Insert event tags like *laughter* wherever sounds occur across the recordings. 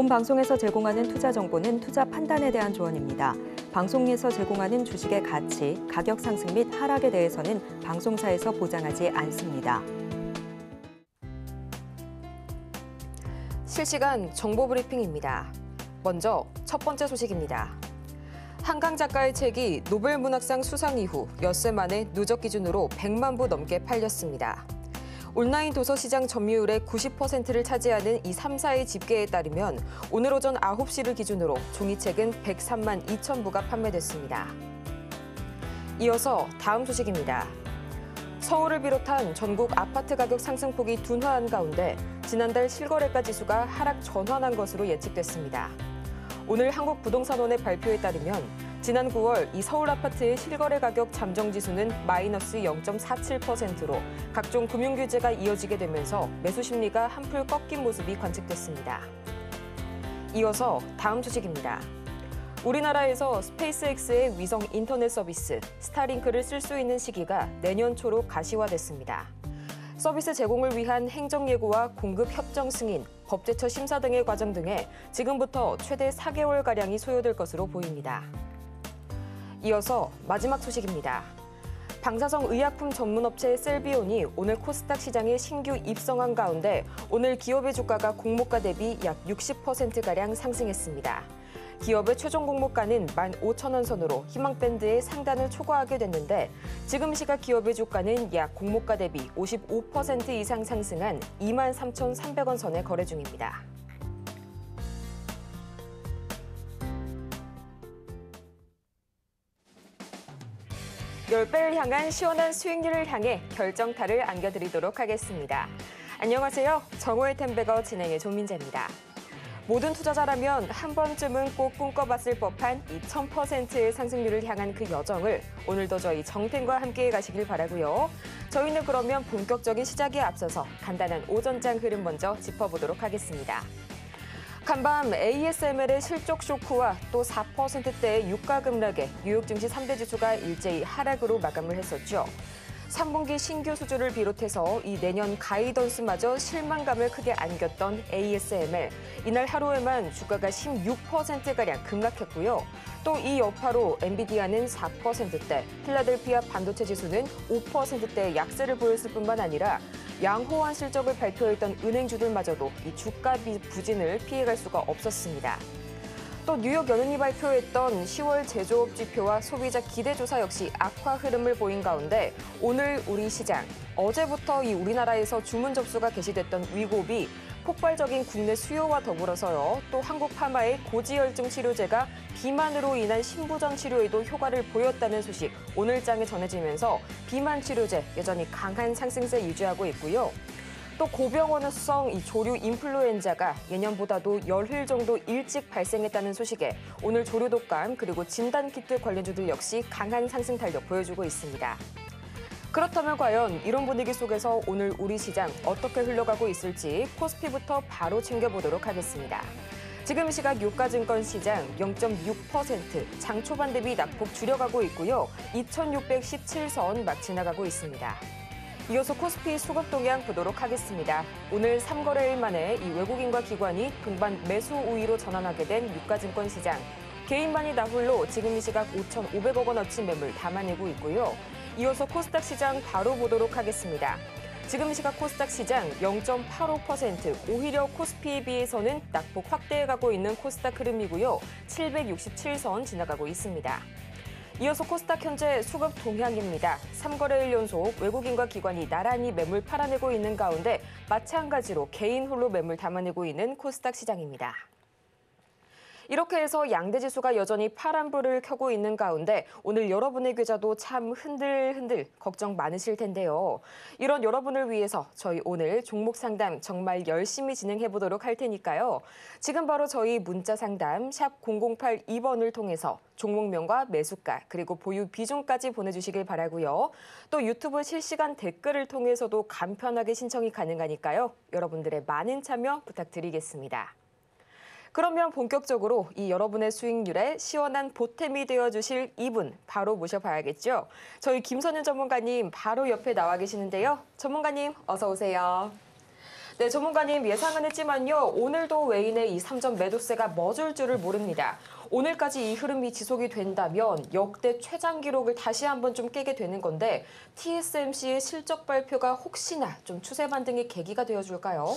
본 방송에서 제공하는 투자 정보는 투자 판단에 대한 조언입니다. 방송에서 제공하는 주식의 가치, 가격 상승 및 하락에 대해서는 방송사에서 보장하지 않습니다. 실시간 정보 브리핑입니다. 먼저 첫 번째 소식입니다. 한강 작가의 책이 노벨 문학상 수상 이후 엿새 만에 누적 기준으로 100만 부 넘게 팔렸습니다. 온라인 도서시장 점유율의 90%를 차지하는 이 3사의 집계에 따르면 오늘 오전 9시를 기준으로 종이책은 103만 2천 부가 판매됐습니다. 이어서 다음 소식입니다. 서울을 비롯한 전국 아파트 가격 상승폭이 둔화한 가운데 지난달 실거래가 지수가 하락 전환한 것으로 예측됐습니다. 오늘 한국부동산원의 발표에 따르면 지난 9월 이 서울 아파트의 실거래 가격 잠정 지수는 마이너스 0.47%로 각종 금융 규제가 이어지게 되면서 매수 심리가 한풀 꺾인 모습이 관측됐습니다. 이어서 다음 소식입니다. 우리나라에서 스페이스X의 위성 인터넷 서비스 스타링크를 쓸 수 있는 시기가 내년 초로 가시화됐습니다. 서비스 제공을 위한 행정 예고와 공급 협정 승인, 법제처 심사 등의 과정 등에 지금부터 최대 4개월가량이 소요될 것으로 보입니다. 이어서 마지막 소식입니다. 방사성 의약품 전문업체 셀비온이 오늘 코스닥 시장에 신규 입성한 가운데 오늘 기업의 주가가 공모가 대비 약 60%가량 상승했습니다. 기업의 최종 공모가는 15,000원 선으로 희망밴드의 상단을 초과하게 됐는데 지금 시각 기업의 주가는 약 공모가 대비 55% 이상 상승한 23,300원 선에 거래 중입니다. 열배를 향한 시원한 수익률을 향해 결정타를 안겨드리도록 하겠습니다. 안녕하세요. 정오의 템베거 진행의 조민재입니다. 모든 투자자라면 한 번쯤은 꼭 꿈꿔봤을 법한 이 2000%의 상승률을 향한 그 여정을 오늘도 저희 정텐과 함께 가시길 바라고요. 저희는 그러면 본격적인 시작에 앞서서 간단한 오전장 흐름 먼저 짚어보도록 하겠습니다. 간밤 ASML의 실적 쇼크와 또 4%대의 유가 급락에 뉴욕 증시 3대 지수가 일제히 하락으로 마감을 했었죠. 3분기 신규 수주를 비롯해서 이 내년 가이던스마저 실망감을 크게 안겼던 ASML. 이날 하루에만 주가가 16%가량 급락했고요. 또 이 여파로 엔비디아는 4%대, 필라델피아 반도체 지수는 5%대 약세를 보였을 뿐만 아니라 양호한 실적을 발표했던 은행주들마저도 이 주가 부진을 피해갈 수가 없었습니다. 또 뉴욕 연은이 발표했던 10월 제조업 지표와 소비자 기대조사 역시 악화 흐름을 보인 가운데 오늘 우리 시장, 어제부터 이 우리나라에서 주문 접수가 개시됐던 위고비, 폭발적인 국내 수요와 더불어서요. 또 한국 파마의 고지혈증 치료제가 비만으로 인한 신부전 치료에도 효과를 보였다는 소식 오늘장에 전해지면서 비만 치료제 여전히 강한 상승세 유지하고 있고요. 또 고병원성 이 조류 인플루엔자가 예년보다도 열흘 정도 일찍 발생했다는 소식에 오늘 조류 독감 그리고 진단키트 관련주들 역시 강한 상승 탄력 보여주고 있습니다. 그렇다면 과연 이런 분위기 속에서 오늘 우리 시장 어떻게 흘러가고 있을지 코스피부터 바로 챙겨보도록 하겠습니다. 지금 시각 유가증권 시장 0.6% 장초반 대비 낙폭 줄여가고 있고요. 2,617선 막 지나가고 있습니다. 이어서 코스피 수급 동향 보도록 하겠습니다. 오늘 3거래일 만에 이 외국인과 기관이 동반 매수 우위로 전환하게 된 유가증권 시장. 개인만이 나홀로 지금 이 시각 5,500억 원어치 매물 담아내고 있고요. 이어서 코스닥 시장 바로 보도록 하겠습니다. 지금 시각 코스닥 시장 0.85% 오히려 코스피에 비해서는 낙폭 확대해 가고 있는 코스닥 흐름이고요. 767선 지나가고 있습니다. 이어서 코스닥 현재 수급 동향입니다. 3거래일 연속 외국인과 기관이 나란히 매물 팔아내고 있는 가운데 마찬가지로 개인 홀로 매물 담아내고 있는 코스닥 시장입니다. 이렇게 해서 양대지수가 여전히 파란불을 켜고 있는 가운데 오늘 여러분의 계좌도 참 흔들흔들 걱정 많으실 텐데요. 이런 여러분을 위해서 저희 오늘 종목 상담 정말 열심히 진행해 보도록 할 테니까요. 지금 바로 저희 문자 상담 샵 0082번을 통해서 종목명과 매수가 그리고 보유 비중까지 보내주시길 바라고요. 또 유튜브 실시간 댓글을 통해서도 간편하게 신청이 가능하니까요. 여러분들의 많은 참여 부탁드리겠습니다. 그러면 본격적으로 이 여러분의 수익률에 시원한 보탬이 되어주실 이분 바로 모셔봐야겠죠. 저희 김선윤 전문가님 바로 옆에 나와 계시는데요. 전문가님 어서 오세요. 네, 전문가님 예상은 했지만요. 오늘도 외인의 이 3점 매도세가 머줄 줄을 모릅니다. 오늘까지 이 흐름이 지속이 된다면 역대 최장 기록을 다시 한번 좀 깨게 되는 건데 TSMC의 실적 발표가 혹시나 좀 추세 반등의 계기가 되어줄까요?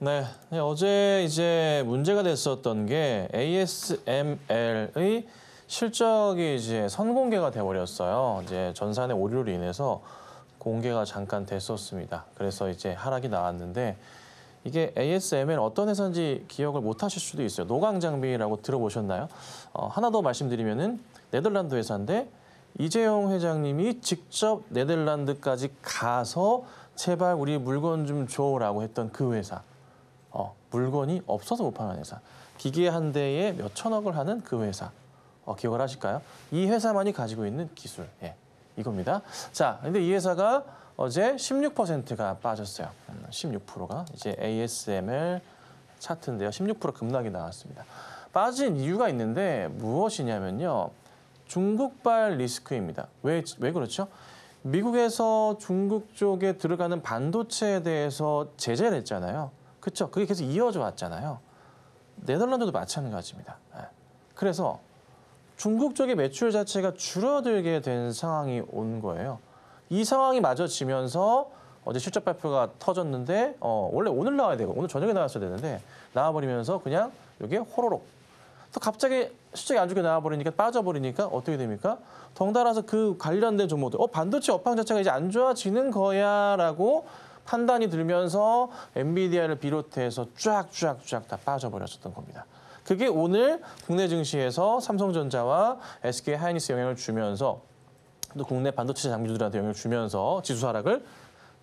네, 네, 어제 이제 문제가 됐었던 게 ASML의 실적이 이제 선공개가 돼버렸어요. 이제 전산의 오류로 인해서 공개가 잠깐 됐었습니다. 그래서 이제 하락이 나왔는데 이게 ASML 어떤 회사인지 기억을 못 하실 수도 있어요. 노강장비라고 들어보셨나요? 어, 하나 더 말씀드리면은 네덜란드 회사인데 이재용 회장님이 직접 네덜란드까지 가서 제발 우리 물건 좀 줘라고 했던 그 회사. 물건이 없어서 못 파는 회사, 기계 한 대에 몇 천억을 하는 그 회사 어, 기억을 하실까요? 이 회사만이 가지고 있는 기술, 예, 이겁니다. 자, 근데 이 회사가 어제 16%가 빠졌어요. 16%가 음, 이제 ASML 차트인데요. 16% 급락이 나왔습니다. 빠진 이유가 있는데 무엇이냐면요. 중국발 리스크입니다. 왜, 왜 그렇죠? 미국에서 중국 쪽에 들어가는 반도체에 대해서 제재를 했잖아요. 그렇죠. 그게 계속 이어져 왔잖아요. 네덜란드도 마찬가지입니다. 예. 그래서 중국 쪽의 매출 자체가 줄어들게 된 상황이 온 거예요. 이 상황이 맞아지면서 어제 실적 발표가 터졌는데 어, 원래 오늘 나와야 되고 오늘 저녁에 나왔어야 되는데 나와버리면서 그냥 여기에 호로록 또 갑자기 실적이 안 좋게 나와버리니까 빠져버리니까 어떻게 됩니까? 덩달아서 그 관련된 종목들 어 반도체 업황 자체가 이제 안 좋아지는 거야라고 판단이 들면서 엔비디아를 비롯해서 쫙쫙쫙 다 빠져버렸었던 겁니다. 그게 오늘 국내 증시에서 삼성전자와 SK 하이닉스 영향을 주면서 또 국내 반도체 장비주들한테 영향을 주면서 지수 하락을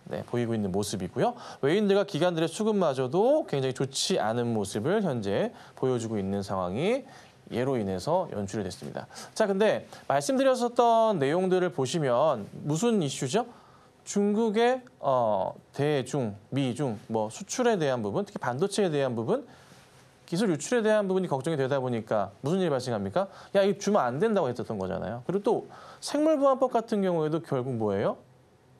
네, 보이고 있는 모습이고요. 외인들과 기관들의 수급마저도 굉장히 좋지 않은 모습을 현재 보여주고 있는 상황이 예로 인해서 연출이 됐습니다. 자, 근데 말씀드렸었던 내용들을 보시면 무슨 이슈죠? 중국의 어, 대중, 미중, 뭐 수출에 대한 부분, 특히 반도체에 대한 부분, 기술 유출에 대한 부분이 걱정이 되다 보니까 무슨 일이 발생합니까? 야, 이거 주면 안 된다고 했었던 거잖아요. 그리고 또 생물보안법 같은 경우에도 결국 뭐예요?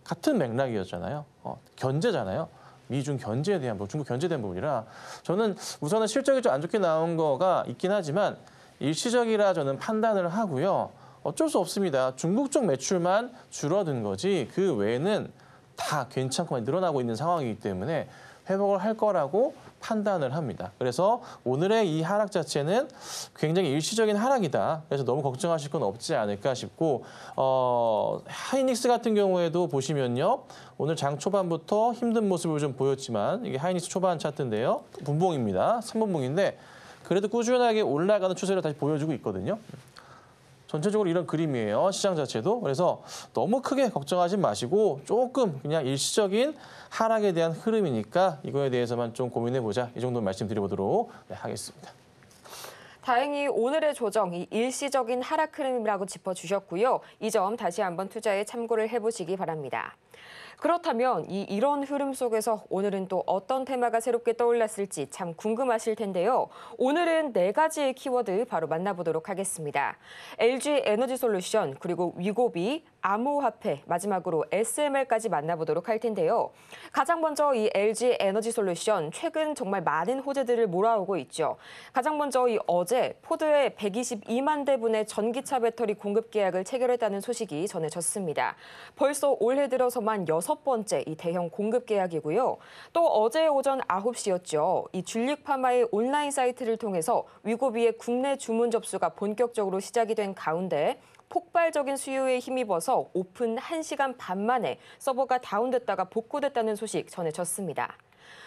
같은 맥락이었잖아요. 어, 견제잖아요. 미중 견제에 대한 부분, 중국 견제에 부분이라 저는 우선은 실적이 좀 안 좋게 나온 거가 있긴 하지만 일시적이라 저는 판단을 하고요. 어쩔 수 없습니다. 중국 쪽 매출만 줄어든 거지 그 외에는 다 괜찮고 늘어나고 있는 상황이기 때문에 회복을 할 거라고 판단을 합니다. 그래서 오늘의 이 하락 자체는 굉장히 일시적인 하락이다. 그래서 너무 걱정하실 건 없지 않을까 싶고 어, 하이닉스 같은 경우에도 보시면요. 오늘 장 초반부터 힘든 모습을 좀 보였지만 이게 하이닉스 초반 차트인데요. 분봉입니다. 3분봉인데 그래도 꾸준하게 올라가는 추세를 다시 보여주고 있거든요. 전체적으로 이런 그림이에요. 시장 자체도. 그래서 너무 크게 걱정하지 마시고 조금 그냥 일시적인 하락에 대한 흐름이니까 이거에 대해서만 좀 고민해보자. 이 정도 말씀드려보도록 네, 하겠습니다. 다행히 오늘의 조정이 일시적인 하락 흐름이라고 짚어주셨고요. 이 점 다시 한번 투자에 참고를 해보시기 바랍니다. 그렇다면 이 이런 흐름 속에서 오늘은 또 어떤 테마가 새롭게 떠올랐을지 참 궁금하실 텐데요. 오늘은 네 가지의 키워드 바로 만나보도록 하겠습니다. LG 에너지 솔루션 그리고 위고비, 암호화폐, 마지막으로 SML까지 만나보도록 할 텐데요. 가장 먼저 이 LG 에너지 솔루션 최근 정말 많은 호재들을 몰아오고 있죠. 가장 먼저 이 어제 포드의 122만 대분의 전기차 배터리 공급 계약을 체결했다는 소식이 전해졌습니다. 벌써 올해 들어서만 6 여섯 번째 이 대형 공급 계약이고요. 또 어제 오전 9시였죠. 이 줄릭파마의 온라인 사이트를 통해서 위고비의 국내 주문 접수가 본격적으로 시작이 된 가운데 폭발적인 수요에 힘입어서 오픈 1시간 반 만에 서버가 다운됐다가 복구됐다는 소식 전해졌습니다.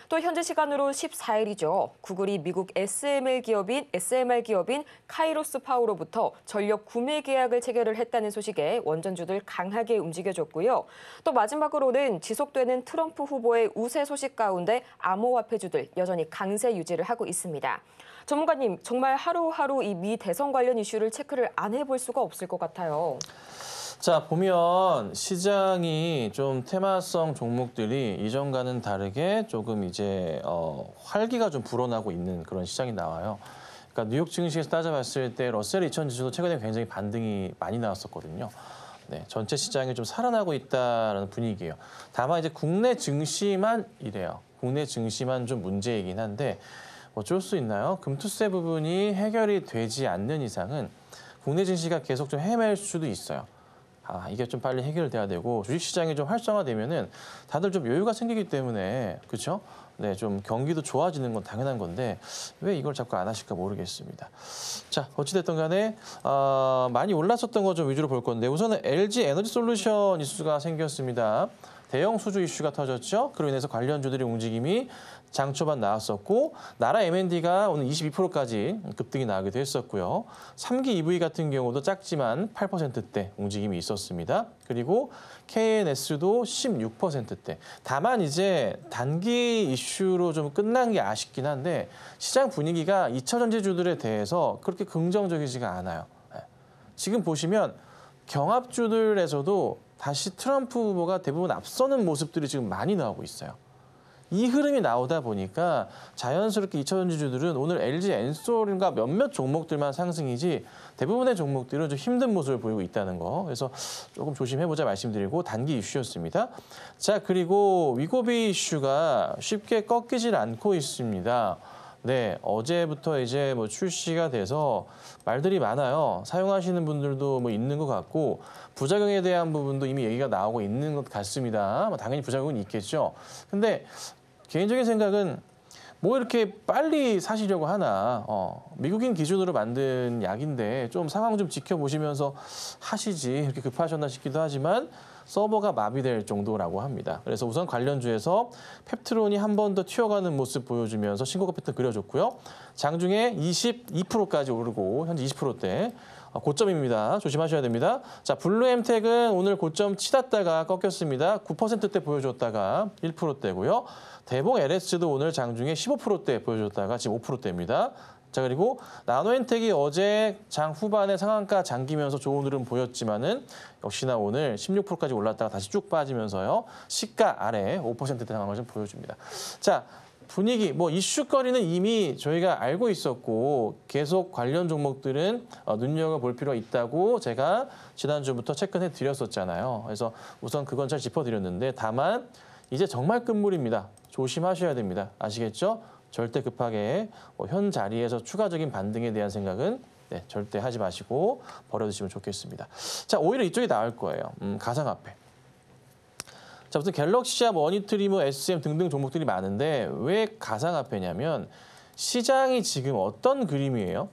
또 현재 시간으로 14일이죠. 구글이 미국 SML 기업인 SMR 기업인 카이로스 파우로부터 전력 구매 계약을 체결을 했다는 소식에 원전주들 강하게 움직여줬고요. 또 마지막으로는 지속되는 트럼프 후보의 우세 소식 가운데 암호화폐주들 여전히 강세 유지를 하고 있습니다. 전문가님, 정말 하루하루 이 미 대선 관련 이슈를 체크를 안 해볼 수가 없을 것 같아요. 자, 보면 시장이 좀 테마성 종목들이 이전과는 다르게 조금 이제 어, 활기가 좀 불어나고 있는 그런 시장이 나와요. 그러니까 뉴욕 증시에서 따져봤을 때 러셀 2000 지수도 최근에 굉장히 반등이 많이 나왔었거든요. 네, 전체 시장이 좀 살아나고 있다는 분위기예요. 다만 이제 국내 증시만 이래요. 국내 증시만 좀 문제이긴 한데 어쩔 수 있나요? 금투세 부분이 해결이 되지 않는 이상은 국내 증시가 계속 좀 헤맬 수도 있어요. 아, 이게 좀 빨리 해결돼야 되고 주식시장이 좀 활성화되면은 다들 좀 여유가 생기기 때문에 그렇죠? 네, 좀 경기도 좋아지는 건 당연한 건데 왜 이걸 자꾸 안 하실까 모르겠습니다. 자, 어찌됐든 간에 어, 많이 올랐었던 거 좀 위주로 볼 건데 우선은 LG 에너지 솔루션 이슈가 생겼습니다. 대형 수주 이슈가 터졌죠. 그로 인해서 관련주들의 움직임이 장 초반 나왔었고 나라 M&D가 오늘 22%까지 급등이 나기도 했었고요. 3기 EV 같은 경우도 작지만 8%대 움직임이 있었습니다. 그리고 KNS도 16%대. 다만 이제 단기 이슈로 좀 끝난 게 아쉽긴 한데 시장 분위기가 2차 전지주들에 대해서 그렇게 긍정적이지가 않아요. 예. 지금 보시면 경합주들에서도 다시 트럼프 후보가 대부분 앞서는 모습들이 지금 많이 나오고 있어요. 이 흐름이 나오다 보니까 자연스럽게 2차 전지주들은 오늘 LG 엔솔과 몇몇 종목들만 상승이지 대부분의 종목들은 좀 힘든 모습을 보이고 있다는 거. 그래서 조금 조심해보자 말씀드리고 단기 이슈였습니다. 자, 그리고 위고비 이슈가 쉽게 꺾이질 않고 있습니다. 네, 어제부터 이제 뭐 출시가 돼서 말들이 많아요. 사용하시는 분들도 뭐 있는 것 같고 부작용에 대한 부분도 이미 얘기가 나오고 있는 것 같습니다. 뭐 당연히 부작용은 있겠죠. 근데 개인적인 생각은 뭐 이렇게 빨리 사시려고 하나 어, 미국인 기준으로 만든 약인데 좀 상황 좀 지켜보시면서 하시지 이렇게 급하셨나 싶기도 하지만 서버가 마비될 정도라고 합니다. 그래서 우선 관련주에서 펩트론이 한 번 더 튀어가는 모습 보여주면서 신고가 패턴 그려줬고요. 장중에 22%까지 오르고 현재 20%대 고점입니다. 조심하셔야 됩니다. 자, 블루엠텍은 오늘 고점 치닫다가 꺾였습니다. 9%대 보여줬다가 1%대고요. 대봉 LS도 오늘 장중에 15%대 보여줬다가 지금 5%대입니다. 자 그리고 나노엔텍이 어제 장 후반에 상한가 잠기면서 좋은 흐름 보였지만은 역시나 오늘 16%까지 올랐다가 다시 쭉 빠지면서요 시가 아래 5%대 상황을 좀 보여줍니다. 자 분위기 뭐 이슈거리는 이미 저희가 알고 있었고 계속 관련 종목들은 어, 눈여겨볼 필요가 있다고 제가 지난주부터 체크해 드렸었잖아요. 그래서 우선 그건 잘 짚어드렸는데 다만 이제 정말 끝물입니다. 조심하셔야 됩니다. 아시겠죠? 절대 급하게 뭐 현 자리에서 추가적인 반등에 대한 생각은 네, 절대 하지 마시고 버려두시면 좋겠습니다. 자, 오히려 이쪽이 나을 거예요. 음, 가상화폐. 자, 무슨 갤럭시와 머니트리머, 뭐 SM 뭐 등등 종목들이 많은데 왜 가상화폐냐면 시장이 지금 어떤 그림이에요?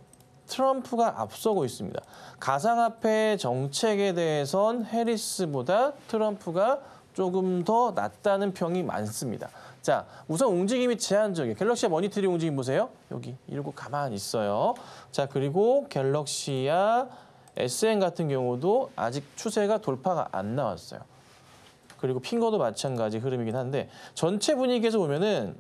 트럼프가 앞서고 있습니다. 가상화폐 정책에 대해선 해리스보다 트럼프가 조금 더 낫다는 평이 많습니다. 자, 우선 움직임이 제한적이에요. 갤럭시아 모니터링 움직임 보세요. 여기 이러고 가만히 있어요. 자, 그리고 갤럭시아 SN 같은 경우도 아직 추세가 돌파가 안 나왔어요. 그리고 핑거도 마찬가지 흐름이긴 한데 전체 분위기에서 보면은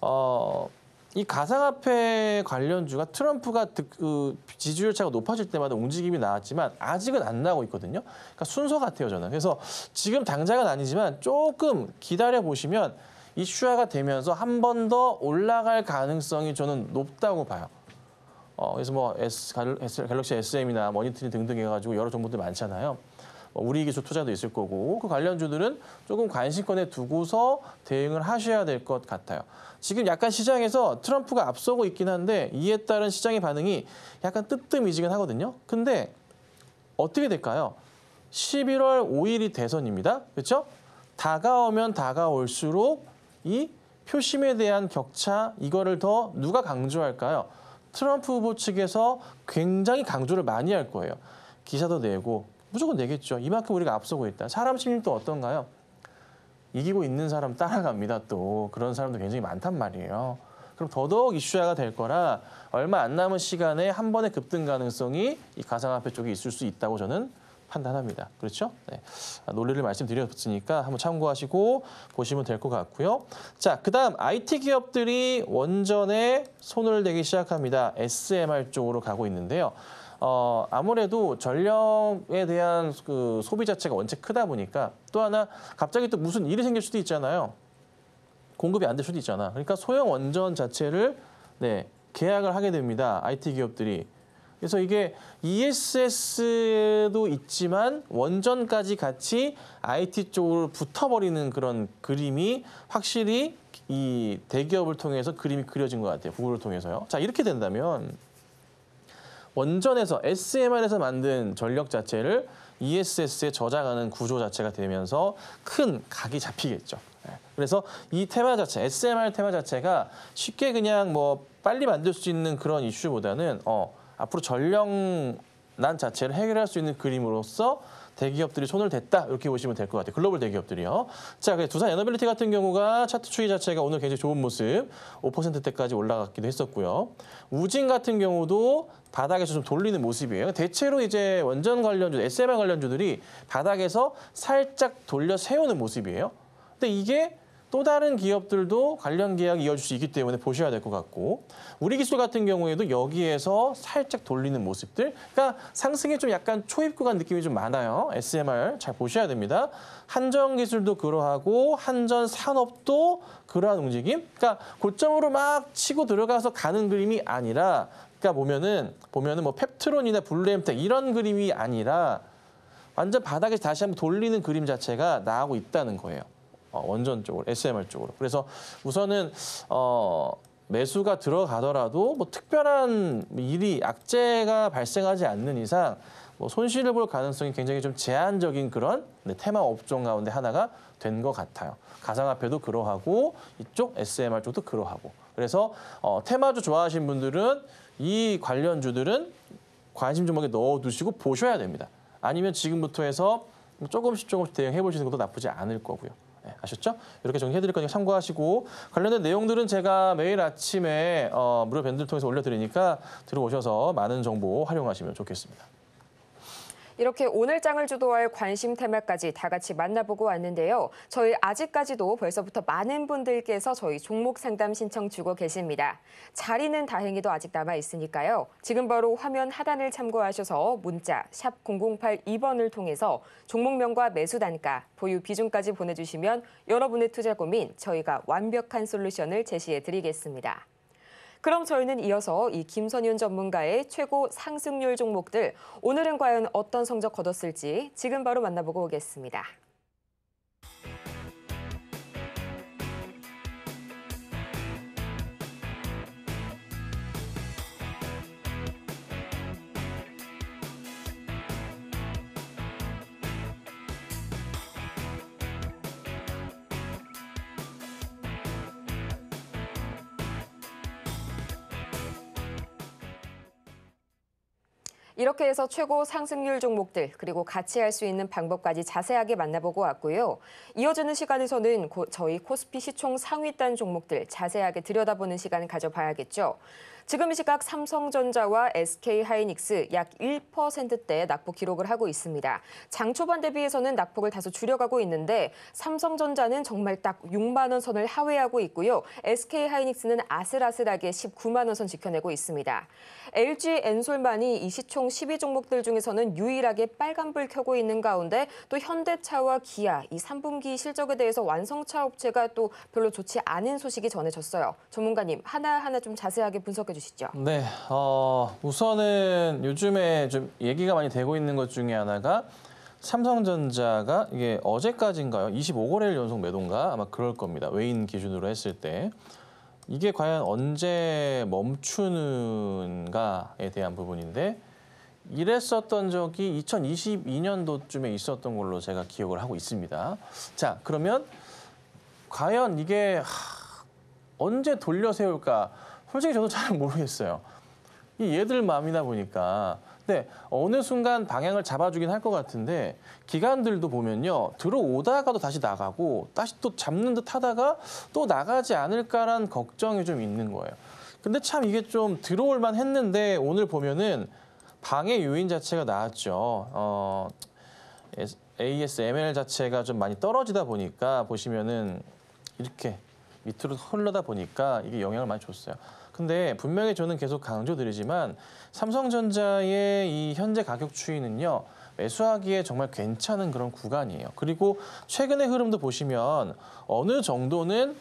어, 이 가상화폐 관련주가 트럼프가 그 지지율 차가 높아질 때마다 움직임이 나왔지만 아직은 안 나오고 있거든요. 그러니까 순서 같아요, 저는. 그래서 지금 당장은 아니지만 조금 기다려 보시면 이슈화가 되면서 한 번 더 올라갈 가능성이 저는 높다고 봐요. 어, 그래서 뭐 S, 갤럭시 SM이나 머니트리 뭐 등등 해가지고 여러 종목들 많잖아요. 뭐 우리 기조 투자도 있을 거고 그 관련주들은 조금 관심권에 두고서 대응을 하셔야 될 것 같아요. 지금 약간 시장에서 트럼프가 앞서고 있긴 한데 이에 따른 시장의 반응이 약간 뜨뜸이지긴 하거든요. 근데 어떻게 될까요? 11월 5일이 대선입니다. 그렇죠? 다가오면 다가올수록 이 표심에 대한 격차 이거를 더 누가 강조할까요? 트럼프 후보 측에서 굉장히 강조를 많이 할 거예요. 기사도 내고 무조건 내겠죠. 이만큼 우리가 앞서고 있다. 사람 심리도 어떤가요? 이기고 있는 사람 따라갑니다. 또 그런 사람도 굉장히 많단 말이에요. 그럼 더더욱 이슈화가 될 거라 얼마 안 남은 시간에 한 번의 급등 가능성이 이 가상화폐 쪽에 있을 수 있다고 저는 판단합니다. 그렇죠? 네. 아, 논리를 말씀드렸으니까 한번 참고하시고 보시면 될 것 같고요. 자, 그 다음 IT 기업들이 원전에 손을 대기 시작합니다. SMR 쪽으로 가고 있는데요. 어, 아무래도 전력에 대한 그 소비 자체가 원체 크다 보니까 또 하나 갑자기 또 무슨 일이 생길 수도 있잖아요. 공급이 안 될 수도 있잖아. 그러니까 소형 원전 자체를 네, 계약을 하게 됩니다. IT 기업들이. 그래서 이게 ESS도 있지만 원전까지 같이 IT 쪽으로 붙어버리는 그런 그림이 확실히 이 대기업을 통해서 그림이 그려진 것 같아요. 구글을 통해서요. 자 이렇게 된다면 원전에서 SMR에서 만든 전력 자체를 ESS에 저장하는 구조 자체가 되면서 큰 각이 잡히겠죠. 네. 그래서 이 테마 자체, SMR 테마 자체가 쉽게 그냥 뭐 빨리 만들 수 있는 그런 이슈보다는 어 앞으로 전령 난 자체를 해결할 수 있는 그림으로서 대기업들이 손을 댔다 이렇게 보시면 될 것 같아요. 글로벌 대기업들이요. 자, 두산 에너빌리티 같은 경우가 차트 추이 자체가 오늘 굉장히 좋은 모습 5%대까지 올라갔기도 했었고요. 우진 같은 경우도 바닥에서 좀 돌리는 모습이에요. 대체로 이제 원전 관련주, SMR 관련주들이 바닥에서 살짝 돌려 세우는 모습이에요. 근데 이게 또 다른 기업들도 관련 계약이 어질수 있기 때문에 보셔야 될 것 같고 우리 기술 같은 경우에도 여기에서 살짝 돌리는 모습들 그러니까 상승이 좀 약간 초입 구간 느낌이 좀 많아요. SMR 잘 보셔야 됩니다. 한전 기술도 그러하고 한전 산업도 그러한 움직임 그러니까 고점으로 막 치고 들어가서 가는 그림이 아니라 그러니까 보면은 보면은 뭐 펩트론이나 블루엠텍 이런 그림이 아니라 완전 바닥에서 다시 한번 돌리는 그림 자체가 나오고 있다는 거예요. 어, 원전 쪽으로, SMR 쪽으로. 그래서 우선은 어, 매수가 들어가더라도 뭐 특별한 일이 악재가 발생하지 않는 이상 뭐 손실을 볼 가능성이 굉장히 좀 제한적인 그런 네, 테마 업종 가운데 하나가 된 것 같아요. 가상화폐도 그러하고 이쪽 SMR 쪽도 그러하고. 그래서 어, 테마주 좋아하신 분들은 이 관련주들은 관심 종목에 넣어두시고 보셔야 됩니다. 아니면 지금부터 해서 조금씩 조금씩 대응해 보시는 것도 나쁘지 않을 거고요. 네, 아셨죠? 이렇게 정리해드릴 거니까 참고하시고 관련된 내용들은 제가 매일 아침에 어, 무료 밴드를 통해서 올려드리니까 들어오셔서 많은 정보 활용하시면 좋겠습니다. 이렇게 오늘 장을 주도할 관심 테마까지 다 같이 만나보고 왔는데요. 저희 아직까지도 벌써부터 많은 분들께서 저희 종목 상담 신청 주고 계십니다. 자리는 다행히도 아직 남아 있으니까요. 지금 바로 화면 하단을 참고하셔서 문자 샵 0082번을 통해서 종목명과 매수 단가, 보유 비중까지 보내주시면 여러분의 투자 고민 저희가 완벽한 솔루션을 제시해 드리겠습니다. 그럼 저희는 이어서 이 김선윤 전문가의 최고 상승률 종목들 오늘은 과연 어떤 성적 거뒀을지 지금 바로 만나보고 오겠습니다. 이렇게 해서 최고 상승률 종목들 그리고 같이 할 수 있는 방법까지 자세하게 만나보고 왔고요. 이어지는 시간에서는 고, 저희 코스피 시총 상위단 종목들 자세하게 들여다보는 시간 을 가져봐야겠죠. 지금 이 시각 삼성전자와 SK하이닉스 약 1%대 낙폭 기록을 하고 있습니다. 장 초반 대비해서는 낙폭을 다소 줄여가고 있는데 삼성전자는 정말 딱 6만 원 선을 하회하고 있고요. SK하이닉스는 아슬아슬하게 19만 원 선 지켜내고 있습니다. LG 엔솔만이 이 시총 12종목들 중에서는 유일하게 빨간불 켜고 있는 가운데 또 현대차와 기아 이 3분기 실적에 대해서 완성차 업체가 또 별로 좋지 않은 소식이 전해졌어요. 전문가님 하나하나 좀 자세하게 분석해 주세요. 주시죠. 네, 어, 우선은 요즘에 좀 얘기가 많이 되고 있는 것 중에 하나가 삼성전자가 이게 어제까지인가요? 25거래일 연속 매도인가? 아마 그럴 겁니다. 외인 기준으로 했을 때. 이게 과연 언제 멈추는가에 대한 부분인데 이랬었던 적이 2022년도쯤에 있었던 걸로 제가 기억을 하고 있습니다. 자, 그러면 과연 이게 하, 언제 돌려 세울까? 솔직히 저도 잘 *laughs* 모르겠어요. 이 얘들 마음이다 보니까. 근데 어느 순간 방향을 잡아주긴 할 것 같은데 기관들도 보면요. 들어오다가도 다시 나가고 다시 또 잡는 듯 하다가 또 나가지 않을까란 걱정이 좀 있는 거예요. 근데 참 이게 좀 들어올 만 했는데 오늘 보면은 방해 요인 자체가 나왔죠. 어, ASML 자체가 좀 많이 떨어지다 보니까 보시면은 이렇게 밑으로 흘러다 보니까 이게 영향을 많이 줬어요. 근데 분명히 저는 계속 강조드리지만 삼성전자의 이 현재 가격 추이는요. 매수하기에 정말 괜찮은 그런 구간이에요. 그리고 최근의 흐름도 보시면 어느 정도는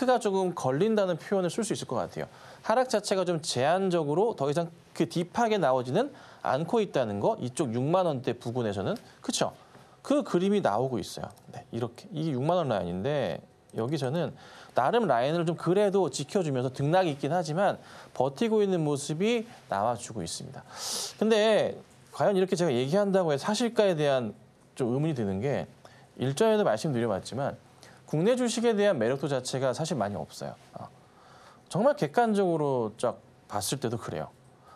브레이크가 조금 걸린다는 표현을 쓸 수 있을 것 같아요. 하락 자체가 좀 제한적으로 더 이상 그 딥하게 나오지는 않고 있다는 거 이쪽 6만 원대 부근에서는 그쵸그 그림이 나오고 있어요. 네, 이렇게 이게 6만 원 라인인데 여기서는 나름 라인을 좀 그래도 지켜주면서 등락이 있긴 하지만 버티고 있는 모습이 나와주고 있습니다. 근데 과연 이렇게 제가 얘기한다고 해서 사실까에 대한 좀 의문이 드는 게 일전에도 말씀드려봤지만 국내 주식에 대한 매력도 자체가 사실 많이 없어요. 아, 정말 객관적으로 쫙 봤을 때도 그래요.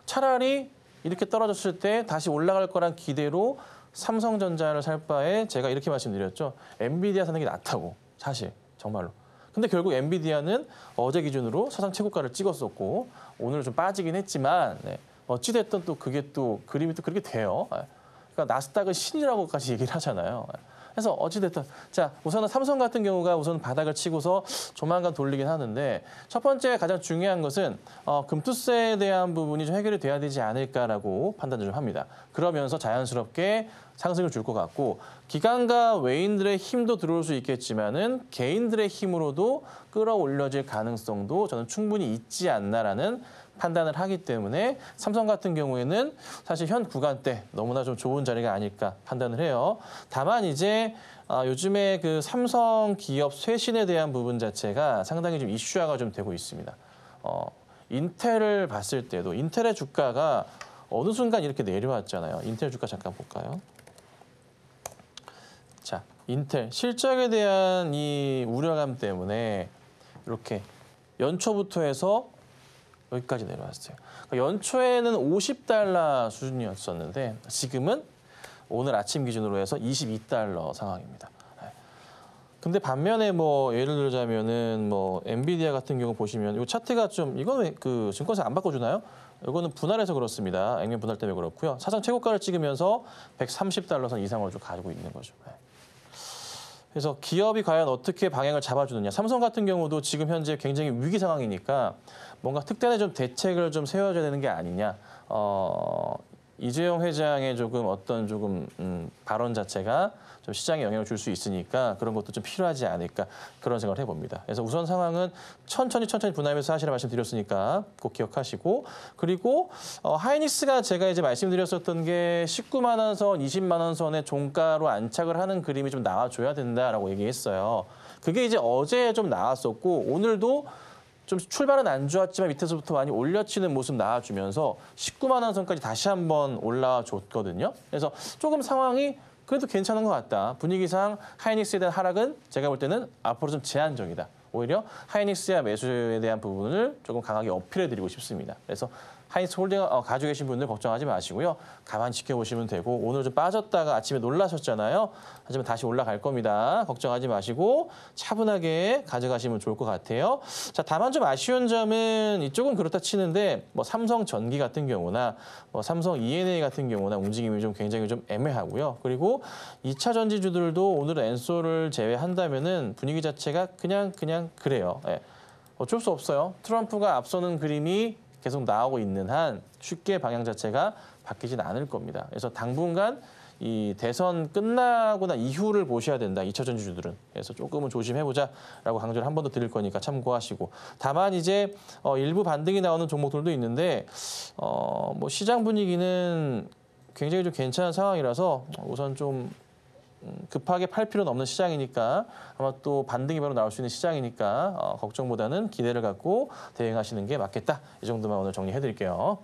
차라리 이렇게 떨어졌을 때 다시 올라갈 거란 기대로 삼성전자를 살 바에 제가 이렇게 말씀드렸죠. 엔비디아 사는 게 낫다고 사실 정말로. 근데 결국 엔비디아는 어제 기준으로 사상 최고가를 찍었었고 오늘 은좀 빠지긴 했지만 네. 어찌됐든 또 그게 또 그림이 또 그렇게 돼요. 아, 그러니까 나스닥은 신이라고까지 얘기를 하잖아요. 아, 그래서 어찌됐든 자 우선은 삼성 같은 경우가 우선 바닥을 치고서 조만간 돌리긴 하는데 첫 번째 가장 중요한 것은 어, 금투세에 대한 부분이 좀 해결이 돼야 되지 않을까라고 판단을 좀 합니다. 그러면서 자연스럽게 상승을 줄 것 같고 기관과 외인들의 힘도 들어올 수 있겠지만은 개인들의 힘으로도 끌어올려질 가능성도 저는 충분히 있지 않나라는 판단을 하기 때문에 삼성 같은 경우에는 사실 현구간때 너무나 좀 좋은 자리가 아닐까 판단을 해요. 다만 이제 아, 요즘에 그 삼성 기업 쇄신에 대한 부분 자체가 상당히 좀 이슈화가 좀 되고 있습니다. 어, 인텔을 봤을 때도 인텔의 주가가 어느 순간 이렇게 내려왔잖아요. 인텔 주가 잠깐 볼까요? 자, 인텔 실적에 대한 이 우려감 때문에 이렇게 연초부터 해서 여기까지 내려왔어요. 그러니까 연초에는 50달러 수준이었었는데 지금은 오늘 아침 기준으로 해서 22달러 상황입니다. 네. 근데 반면에 뭐 예를 들자면은 뭐 엔비디아 같은 경우 보시면 이 차트가 좀 이건 그 증권사 안 바꿔주나요? 이거는 분할해서 그렇습니다. 액면 분할 때문에 그렇고요. 사상 최고가를 찍으면서 130달러 선 이상을 좀 가지고 있는 거죠. 네. 그래서 기업이 과연 어떻게 방향을 잡아주느냐. 삼성 같은 경우도 지금 현재 굉장히 위기 상황이니까 뭔가 특단의 좀 대책을 좀 세워줘야 되는 게 아니냐. 어, 이재용 회장의 조금 어떤 조금 음, 발언 자체가 좀 시장에 영향을 줄 수 있으니까 그런 것도 좀 필요하지 않을까 그런 생각을 해봅니다. 그래서 우선 상황은 천천히 천천히 분할해서 하시라 말씀드렸으니까 꼭 기억하시고 그리고 어, 하이닉스가 제가 이제 말씀드렸었던 게 19만 원선, 20만 원선의 종가로 안착을 하는 그림이 좀 나와줘야 된다라고 얘기했어요. 그게 이제 어제 좀 나왔었고 오늘도 좀 출발은 안 좋았지만 밑에서부터 많이 올려치는 모습 나와주면서 19만 원 선까지 다시 한번 올라줬거든요. 그래서 조금 상황이 그래도 괜찮은 것 같다. 분위기상 하이닉스에 대한 하락은 제가 볼 때는 앞으로 좀 제한적이다. 오히려 하이닉스야 매수에 대한 부분을 조금 강하게 어필해드리고 싶습니다. 그래서 하이스홀딩 어, 가지고 계신 분들 걱정하지 마시고요. 가만 지켜보시면 되고 오늘 좀 빠졌다가 아침에 놀라셨잖아요. 하지만 다시 올라갈 겁니다. 걱정하지 마시고 차분하게 가져가시면 좋을 것 같아요. 자, 다만 좀 아쉬운 점은 이쪽은 그렇다 치는데 뭐 삼성 전기 같은 경우나 뭐 삼성 E&A n 같은 경우나 움직임이 좀 굉장히 좀 애매하고요. 그리고 2차 전지주들도 오늘은 엔솔을 제외한다면은 분위기 자체가 그냥 그냥 그래요. 예. 어쩔 수 없어요. 트럼프가 앞서는 그림이 계속 나오고 있는 한 쉽게 방향 자체가 바뀌진 않을 겁니다. 그래서 당분간 이 대선 끝나거나 이후를 보셔야 된다. 2차 전지주들은. 그래서 조금은 조심해보자라고 강조를 한 번 더 드릴 거니까 참고하시고. 다만 이제 어, 일부 반등이 나오는 종목들도 있는데 어, 뭐 시장 분위기는 굉장히 좀 괜찮은 상황이라서 우선 좀 음, 급하게 팔 필요는 없는 시장이니까 아마 또 반등이 바로 나올 수 있는 시장이니까 어, 걱정보다는 기대를 갖고 대응하시는 게 맞겠다. 이 정도만 오늘 정리해드릴게요.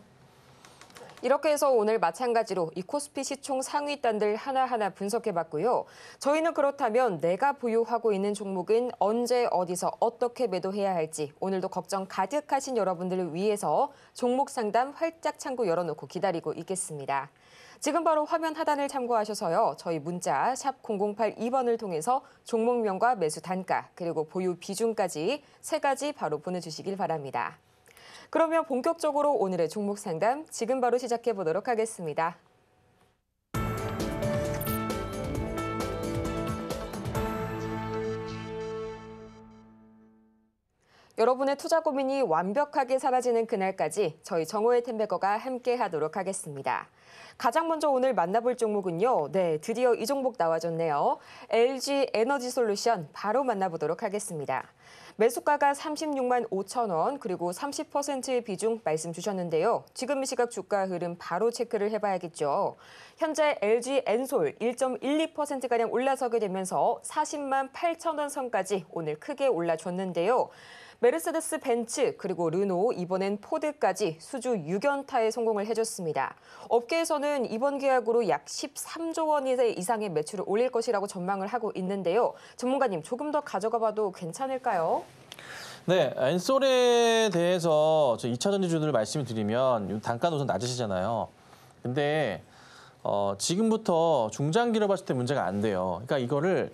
이렇게 해서 오늘 마찬가지로 이 코스피 시총 상위단들 하나하나 분석해봤고요. 저희는 그렇다면 내가 보유하고 있는 종목은 언제 어디서 어떻게 매도해야 할지 오늘도 걱정 가득하신 여러분들을 위해서 종목 상담 활짝 창구 열어놓고 기다리고 있겠습니다. 지금 바로 화면 하단을 참고하셔서요. 저희 문자 샵 0082번을 통해서 종목명과 매수 단가 그리고 보유 비중까지 세 가지 바로 보내주시길 바랍니다. 그러면 본격적으로 오늘의 종목 상담 지금 바로 시작해 보도록 하겠습니다. 여러분의 투자 고민이 완벽하게 사라지는 그날까지 저희 정호의 텐베거가 함께 하도록 하겠습니다. 가장 먼저 오늘 만나볼 종목은요. 네, 드디어 이 종목 나와줬네요. LG 에너지 솔루션 바로 만나보도록 하겠습니다. 매수가가 36만 5천 원, 그리고 30%의 비중 말씀 주셨는데요. 지금 이 시각 주가 흐름 바로 체크를 해봐야겠죠. 현재 LG 엔솔 1.12%가량 올라서게 되면서 40만 8천 원 선까지 오늘 크게 올라줬는데요. 메르세데스 벤츠 그리고 르노 이번엔 포드까지 수주 6연타에 성공을 해줬습니다. 업계에서는 이번 계약으로 약 13조 원 이상의 매출을 올릴 것이라고 전망을 하고 있는데요. 전문가님 조금 더 가져가 봐도 괜찮을까요? 네, 엔솔에 대해서 저 2차 전지주들을 말씀드리면 을 단가 우선 낮으시잖아요. 근데 어, 지금부터 중장기로 봤을 때 문제가 안 돼요. 그러니까 이거를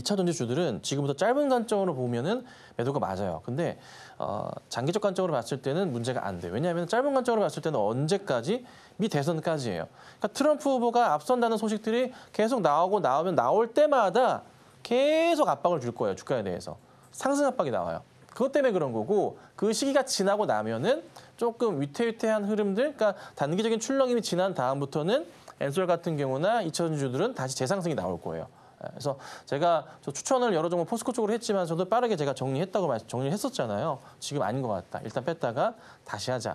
2차 전지주들은 지금부터 짧은 관점으로 보면은 매도가 맞아요. 근데 어, 장기적 관점으로 봤을 때는 문제가 안 돼요. 왜냐하면 짧은 관점으로 봤을 때는 언제까지? 미 대선까지예요. 그러니까 트럼프 후보가 앞선다는 소식들이 계속 나오고 나오면 나올 때마다 계속 압박을 줄 거예요. 주가에 대해서. 상승 압박이 나와요. 그것 때문에 그런 거고 그 시기가 지나고 나면은 조금 위태위태한 흐름들, 그러니까 단기적인 출렁임이 지난 다음부터는 엔솔 같은 경우나 이차전지주들은 다시 재상승이 나올 거예요. 그래서 제가 추천을 여러 종목 포스코 쪽으로 했지만 저도 빠르게 제가 정리했다고 정리했었잖아요. 지금 아닌 것 같다. 일단 뺐다가 다시 하자.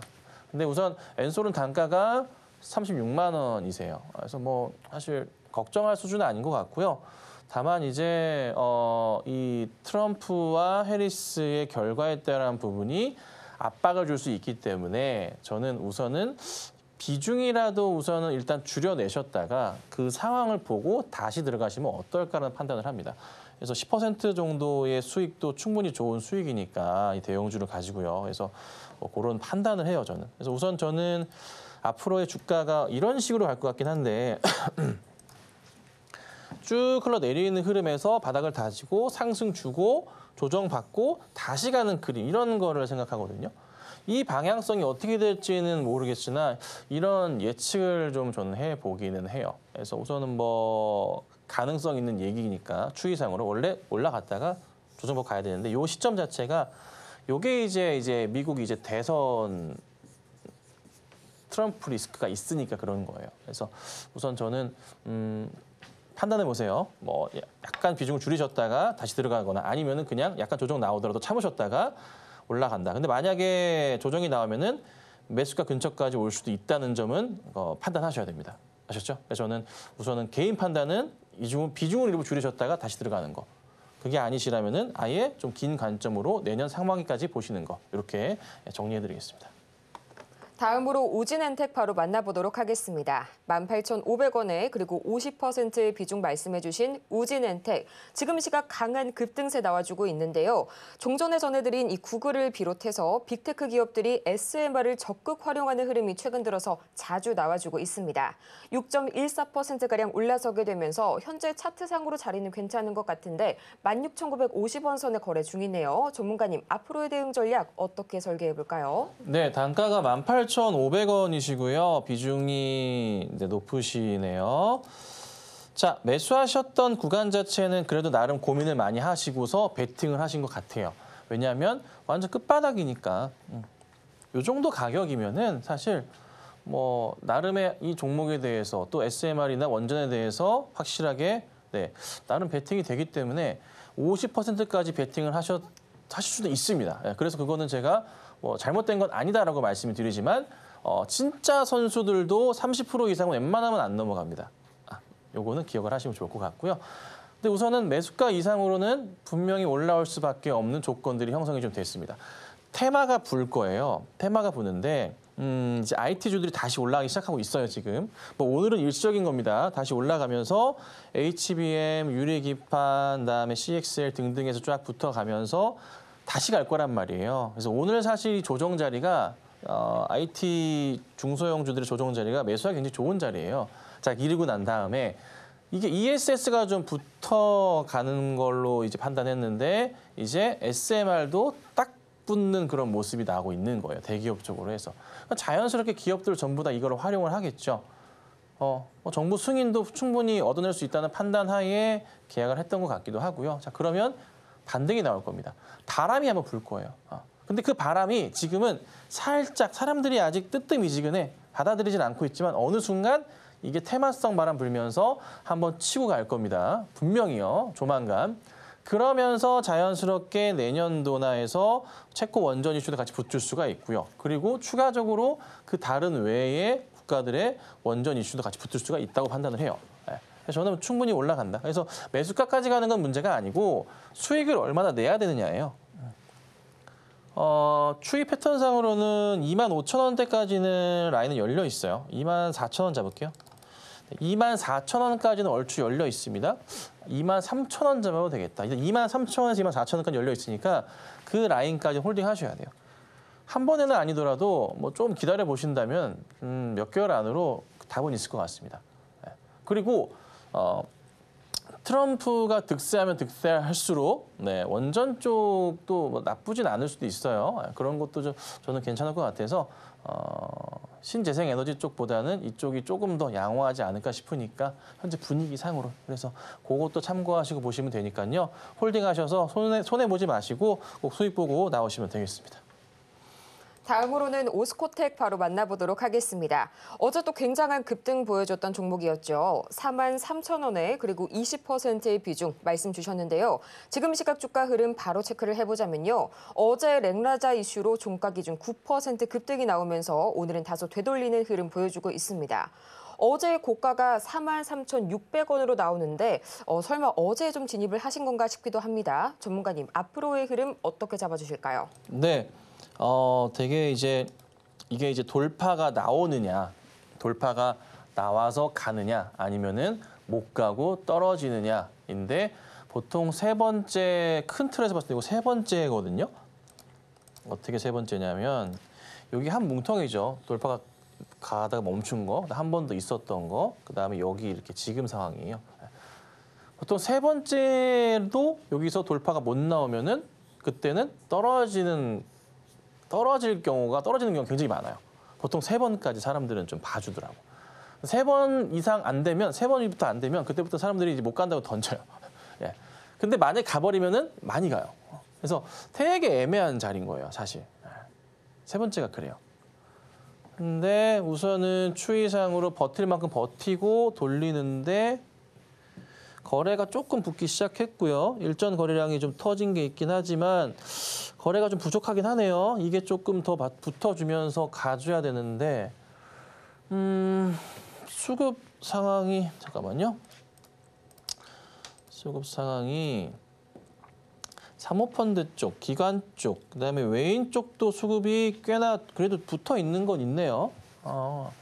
근데 우선 엔솔은 단가가 36만 원이세요. 그래서 뭐 사실 걱정할 수준은 아닌 것 같고요. 다만 이제 어, 이 트럼프와 해리스의 결과에 따른 부분이 압박을 줄 수 있기 때문에 저는 우선은 비중이라도 우선은 일단 줄여내셨다가 그 상황을 보고 다시 들어가시면 어떨까라는 판단을 합니다. 그래서 10% 정도의 수익도 충분히 좋은 수익이니까 이 대형주를 가지고요. 그래서 뭐 그런 판단을 해요, 저는. 그래서 우선 저는 앞으로의 주가가 이런 식으로 갈 것 같긴 한데 *clears throat* 쭉 흘러내리는 흐름에서 바닥을 다지고 상승 주고 조정받고 다시 가는 그림 이런 거를 생각하거든요. 이 방향성이 어떻게 될지는 모르겠으나 이런 예측을 좀 저는 해보기는 해요. 그래서 우선은 뭐 가능성 있는 얘기니까 추이상으로 원래 올라갔다가 조정법 가야 되는데 요 시점 자체가 요게 이제 이제 미국이 이제 대선 트럼프 리스크가 있으니까 그런 거예요. 그래서 우선 저는 음 판단해 보세요. 뭐 예, 약간 비중을 줄이셨다가 다시 들어가거나 아니면은 그냥 약간 조정 나오더라도 참으셨다가 올라간다. 근데 만약에 조정이 나오면은 매수가 근처까지 올 수도 있다는 점은 어, 판단하셔야 됩니다. 아셨죠? 그래서 저는 우선은 개인 판단은 이중 비중을 일부 줄이셨다가 다시 들어가는 거. 그게 아니시라면은 아예 좀 긴 관점으로 내년 상반기까지 보시는 거 이렇게 정리해드리겠습니다. 다음으로 오진엔텍바로 만나보도록 하겠습니다. 18,500원에 그리고 50%의 비중 말씀해주신 우진엔텍. 지금 시각 강한 급등세 나와주고 있는데요. 종전에 전해드린 이 구글을 비롯해서 빅테크 기업들이 SMR을 적극 활용하는 흐름이 최근 들어서 자주 나와주고 있습니다. 6.14%가량 올라서게 되면서 현재 차트상으로 자리는 괜찮은 것 같은데 16,950원 선에 거래 중이네요. 전문가님, 앞으로의 대응 전략 어떻게 설계해볼까요? 네, 단가가 18,000원 8,500원이시고요. 비중이 네, 높으시네요. 자, 매수하셨던 구간 자체는 그래도 나름 고민을 많이 하시고서 베팅을 하신 것 같아요. 왜냐하면 완전 끝바닥이니까 이 음. 정도 가격이면은 사실 뭐 나름의 이 종목에 대해서 또 SMR이나 원전에 대해서 확실하게 네, 나름 베팅이 되기 때문에 50%까지 베팅을 하셨 하실 수도 있습니다. 예, 그래서 그거는 제가 뭐 잘못된 건 아니다라고 말씀을 드리지만 어, 진짜 선수들도 30% 이상은 웬만하면 안 넘어갑니다. 아, 요거는 기억을 하시면 좋을 것 같고요. 근데 우선은 매수가 이상으로는 분명히 올라올 수밖에 없는 조건들이 형성이 좀 됐습니다. 테마가 불 거예요. 테마가 부는데 음, 이제 IT주들이 다시 올라가기 시작하고 있어요, 지금. 뭐 오늘은 일시적인 겁니다. 다시 올라가면서 HBM, 유리기판, 그다음에 CXL 등등에서 쫙 붙어가면서 다시 갈 거란 말이에요. 그래서 오늘 사실 조정 자리가 어, IT 중소형주들의 조정 자리가 매수하기 굉장히 좋은 자리예요. 자, 이르고 난 다음에 이게 ESS가 좀 붙어가는 걸로 이제 판단했는데 이제 SMR도 딱 붙는 그런 모습이 나오고 있는 거예요. 대기업 쪽으로 해서. 그러니까 자연스럽게 기업들 전부 다 이걸 활용을 하겠죠. 어, 뭐 정부 승인도 충분히 얻어낼 수 있다는 판단 하에 계약을 했던 것 같기도 하고요. 자, 그러면 반등이 나올 겁니다. 바람이 한번 불 거예요. 어. 근데 그 바람이 지금은 살짝 사람들이 아직 뜨뜻미지근해 받아들이진 않고 있지만 어느 순간 이게 테마성 바람 불면서 한번 치고 갈 겁니다. 분명히요. 조만간. 그러면서 자연스럽게 내년도나 해서 체코 원전 이슈도 같이 붙을 수가 있고요. 그리고 추가적으로 그 다른 외에 국가들의 원전 이슈도 같이 붙을 수가 있다고 판단을 해요. 저는 충분히 올라간다. 그래서 매수가까지 가는 건 문제가 아니고 수익을 얼마나 내야 되느냐예요. 어, 추이 패턴상으로는 25,000원대까지는 라인은 열려 있어요. 24,000원 잡을게요. 24,000원까지는 얼추 열려 있습니다. 23,000원 잡아도 되겠다. 이제 23,000원에서 24,000원까지 열려 있으니까 그 라인까지 홀딩 하셔야 돼요. 한 번에는 아니더라도 뭐 좀 기다려 보신다면 음, 몇 개월 안으로 답은 있을 것 같습니다. 네. 그리고 어, 트럼프가 득세하면 득세할수록 네, 원전 쪽도 뭐 나쁘진 않을 수도 있어요. 예, 그런 것도 좀 저는 괜찮을 것 같아서 어, 신재생 에너지 쪽보다는 이쪽이 조금 더 양호하지 않을까 싶으니까 현재 분위기 상으로 그래서 그것도 참고하시고 보시면 되니까요. 홀딩하셔서 손해, 손해 보지 마시고 꼭 수익 보고 나오시면 되겠습니다. 다음으로는 오스코텍 바로 만나보도록 하겠습니다. 어제 또 굉장한 급등 보여줬던 종목이었죠. 4만 3천 원에 그리고 20%의 비중 말씀 주셨는데요. 지금 시각 주가 흐름 바로 체크를 해보자면요. 어제 렉라자 이슈로 종가 기준 9% 급등이 나오면서 오늘은 다소 되돌리는 흐름 보여주고 있습니다. 어제 고가가 43,600원으로 나오는데 어, 설마 어제 좀 진입을 하신 건가 싶기도 합니다. 전문가님, 앞으로의 흐름 어떻게 잡아주실까요? 네. 어, 되게 이제 이게 이제 돌파가 나오느냐, 돌파가 나와서 가느냐, 아니면은 못 가고 떨어지느냐인데 보통 세 번째 큰 틀에서 봤을 때 이거 세 번째거든요. 어떻게 세 번째냐면 여기 한 뭉텅이죠. 돌파가 가다가 멈춘 거, 한 번 더 있었던 거, 그 다음에 여기 이렇게 지금 상황이에요. 보통 세 번째도 여기서 돌파가 못 나오면은 그때는 떨어지는 떨어질 경우가 떨어지는 경우가 굉장히 많아요. 보통 세 번까지 사람들은 좀 봐주더라고. 세 번 이상 안 되면 세 번부터 안 되면 그때부터 사람들이 이제 못 간다고 던져요. *laughs* 예. 근데 만약 가버리면은 많이 가요. 그래서 되게 애매한 자리인 거예요, 사실. 예. 세 번째가 그래요. 근데 우선은 추이상으로 버틸 만큼 버티고 돌리는데 거래가 조금 붙기 시작했고요. 일전 거래량이 좀 터진 게 있긴 하지만 거래가 좀 부족하긴 하네요. 이게 조금 더 붙어주면서 가줘야 되는데 음, 수급 상황이 잠깐만요. 수급 상황이 사모펀드 쪽, 기관 쪽, 그다음에 외인 쪽도 수급이 꽤나 그래도 붙어 있는 건 있네요. 어,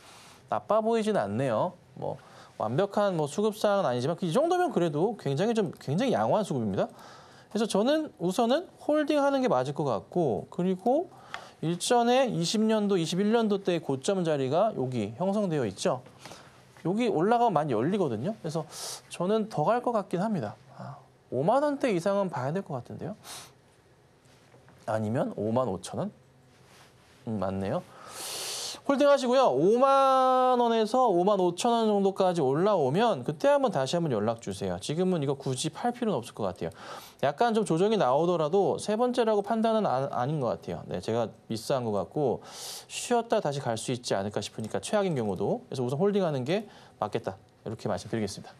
나빠 보이진 않네요. 뭐 완벽한 뭐 수급 사항은 아니지만 그 이 정도면 그래도 굉장히 좀 굉장히 양호한 수급입니다. 그래서 저는 우선은 홀딩하는 게 맞을 것 같고 그리고 일전에 20년도, 21년도 때의 고점 자리가 여기 형성되어 있죠. 여기 올라가면 많이 열리거든요. 그래서 저는 더 갈 것 같긴 합니다. 5만 아, 원대 이상은 봐야 될 것 같은데요. 아니면 5만 5천 원? 음, 맞네요. 홀딩하시고요. 5만 원에서 5만 5천 원 정도까지 올라오면 그때 한번 다시 한번 연락 주세요. 지금은 이거 굳이 팔 필요는 없을 것 같아요. 약간 좀 조정이 나오더라도 세 번째라고 판단은 아, 닌것 같아요. 네, 제가 미스한 것 같고 쉬었다 다시 갈 수 있지 않을까 싶으니까 최악인 경우도 그래서 우선 홀딩하는 게 맞겠다 이렇게 말씀드리겠습니다.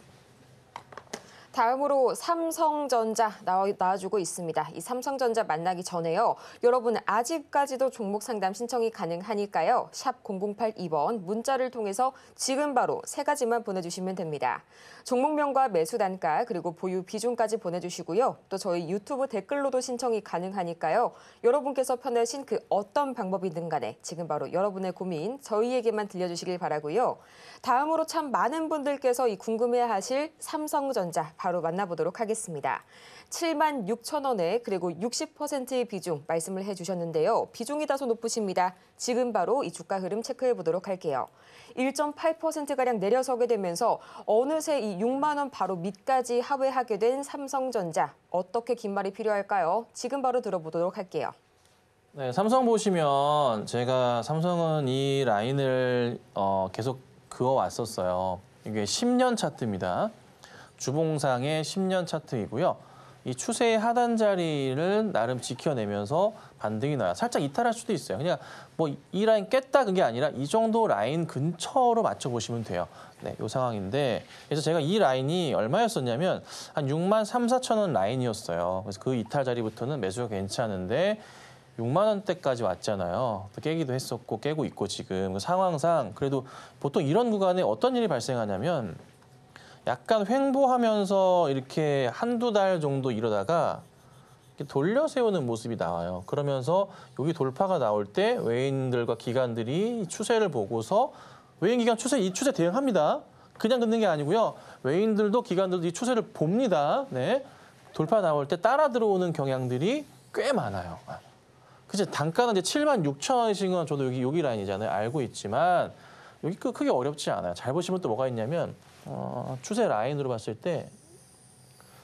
다음으로 삼성전자 나와, 나와주고 있습니다. 이 삼성전자 만나기 전에요. 여러분 아직까지도 종목 상담 신청이 가능하니까요. 샵 0082번 문자를 통해서 지금 바로 세 가지만 보내주시면 됩니다. 종목명과 매수 단가 그리고 보유 비중까지 보내주시고요. 또 저희 유튜브 댓글로도 신청이 가능하니까요. 여러분께서 편하신 그 어떤 방법이든 간에 지금 바로 여러분의 고민 저희에게만 들려주시길 바라고요. 다음으로 참 많은 분들께서 이 궁금해하실 삼성전자 바로 만나보도록 하겠습니다. 7만 6천 원에 그리고 60%의 비중 말씀을 해주셨는데요. 비중이 다소 높으십니다. 지금 바로 이 주가 흐름 체크해 보도록 할게요. 1.8%가량 내려서게 되면서 어느새 이 6만 원 바로 밑까지 하회하게 된 삼성전자. 어떻게 긴 말이 필요할까요? 지금 바로 들어보도록 할게요. 네, 삼성 보시면 제가 삼성은 이 라인을 어, 계속 그어 왔었어요. 이게 10년 차트입니다. 주봉상의 10년 차트이고요. 이 추세의 하단 자리를 나름 지켜내면서 반등이 나야 살짝 이탈할 수도 있어요. 그냥 뭐 이 라인 깼다 그게 아니라 이 정도 라인 근처로 맞춰보시면 돼요. 네, 이 상황인데 그래서 제가 이 라인이 얼마였었냐면 한 6만 3, 4천 원 라인이었어요. 그래서 그 이탈 자리부터는 매수가 괜찮은데 6만 원대까지 왔잖아요. 깨기도 했었고 깨고 있고 지금 그 상황상 그래도 보통 이런 구간에 어떤 일이 발생하냐면 약간 횡보하면서 이렇게 한두 달 정도 이러다가 이렇게 돌려 세우는 모습이 나와요. 그러면서 여기 돌파가 나올 때 외인들과 기관들이 추세를 보고서 외인 기관 추세 이 추세 대응합니다. 그냥 긋는 게 아니고요. 외인들도 기관들도 이 추세를 봅니다. 네. 돌파 나올 때 따라 들어오는 경향들이 꽤 많아요. 아. 그치 단가는 이제 7만 6천 원이신 건 저도 여기 여기 라인이잖아요. 알고 있지만 여기 그 크게 어렵지 않아요. 잘 보시면 또 뭐가 있냐면 어, 추세 라인으로 봤을 때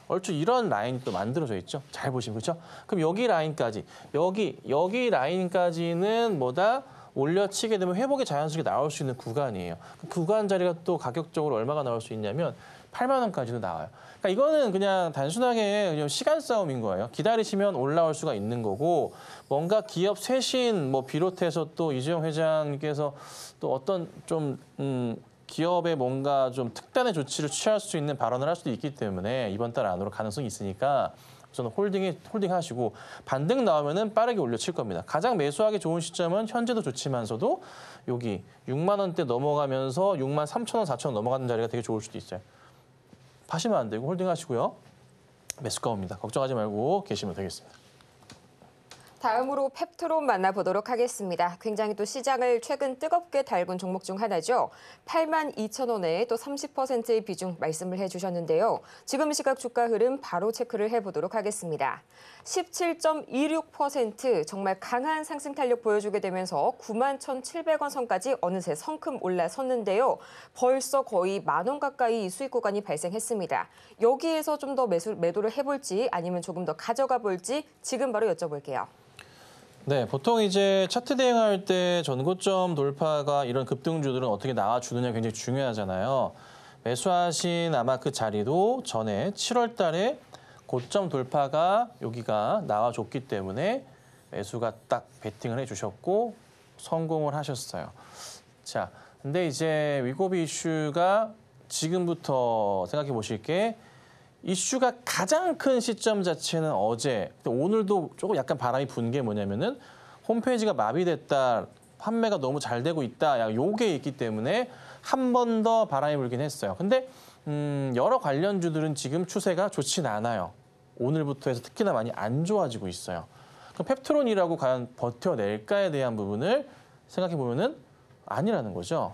얼추 이런 라인이 또 만들어져 있죠. 잘 보시면 그렇죠? 그럼 여기 라인까지, 여기 여기 라인까지는 뭐다? 올려치게 되면 회복이 자연스럽게 나올 수 있는 구간이에요. 그 구간 자리가 또 가격적으로 얼마가 나올 수 있냐면 8만 원까지도 나와요. 그러니까 이거는 그냥 단순하게 그냥 시간 싸움인 거예요. 기다리시면 올라올 수가 있는 거고 뭔가 기업 쇄신 뭐 비롯해서 또 이재용 회장님께서 또 어떤 좀 음, 기업에 뭔가 좀 특단의 조치를 취할 수 있는 발언을 할 수도 있기 때문에 이번 달 안으로 가능성이 있으니까 저는 홀딩에 홀딩 하시고 반등 나오면은 빠르게 올려칠 겁니다. 가장 매수하기 좋은 시점은 현재도 좋지만서도 여기 6만 원대 넘어가면서 6만 3천 원, 4천 원 넘어가는 자리가 되게 좋을 수도 있어요. 파시면 안 되고 홀딩 하시고요. 매수가 옵니다. 걱정하지 말고 계시면 되겠습니다. 다음으로 펩트론 만나보도록 하겠습니다. 굉장히 또 시장을 최근 뜨겁게 달군 종목 중 하나죠. 8만 2천 원에 또 30%의 비중 말씀을 해주셨는데요. 지금 시각 주가 흐름 바로 체크를 해보도록 하겠습니다. 17.26% 정말 강한 상승 탄력 보여주게 되면서 9만 1,700원 선까지 어느새 성큼 올라섰는데요. 벌써 거의 만 원 가까이 수익 구간이 발생했습니다. 여기에서 좀 더 매도를 해볼지 아니면 조금 더 가져가 볼지 지금 바로 여쭤볼게요. 네, 보통 이제 차트 대응할 때 전고점 돌파가 이런 급등주들은 어떻게 나와주느냐 굉장히 중요하잖아요. 매수하신 아마 그 자리도 전에 7월 달에 고점 돌파가 여기가 나와줬기 때문에 매수가 딱 베팅을 해주셨고 성공을 하셨어요. 자, 근데 이제 위고비 이슈가 지금부터 생각해 보실 게 이슈가 가장 큰 시점 자체는 어제, 오늘도 조금 약간 바람이 분 게 뭐냐면은 홈페이지가 마비됐다, 판매가 너무 잘 되고 있다, 야, 요게 있기 때문에 한 번 더 바람이 불긴 했어요. 근데 음, 여러 관련주들은 지금 추세가 좋진 않아요. 오늘부터 해서 특히나 많이 안 좋아지고 있어요. 그럼 펩트론이라고 과연 버텨낼까에 대한 부분을 생각해 보면은 아니라는 거죠.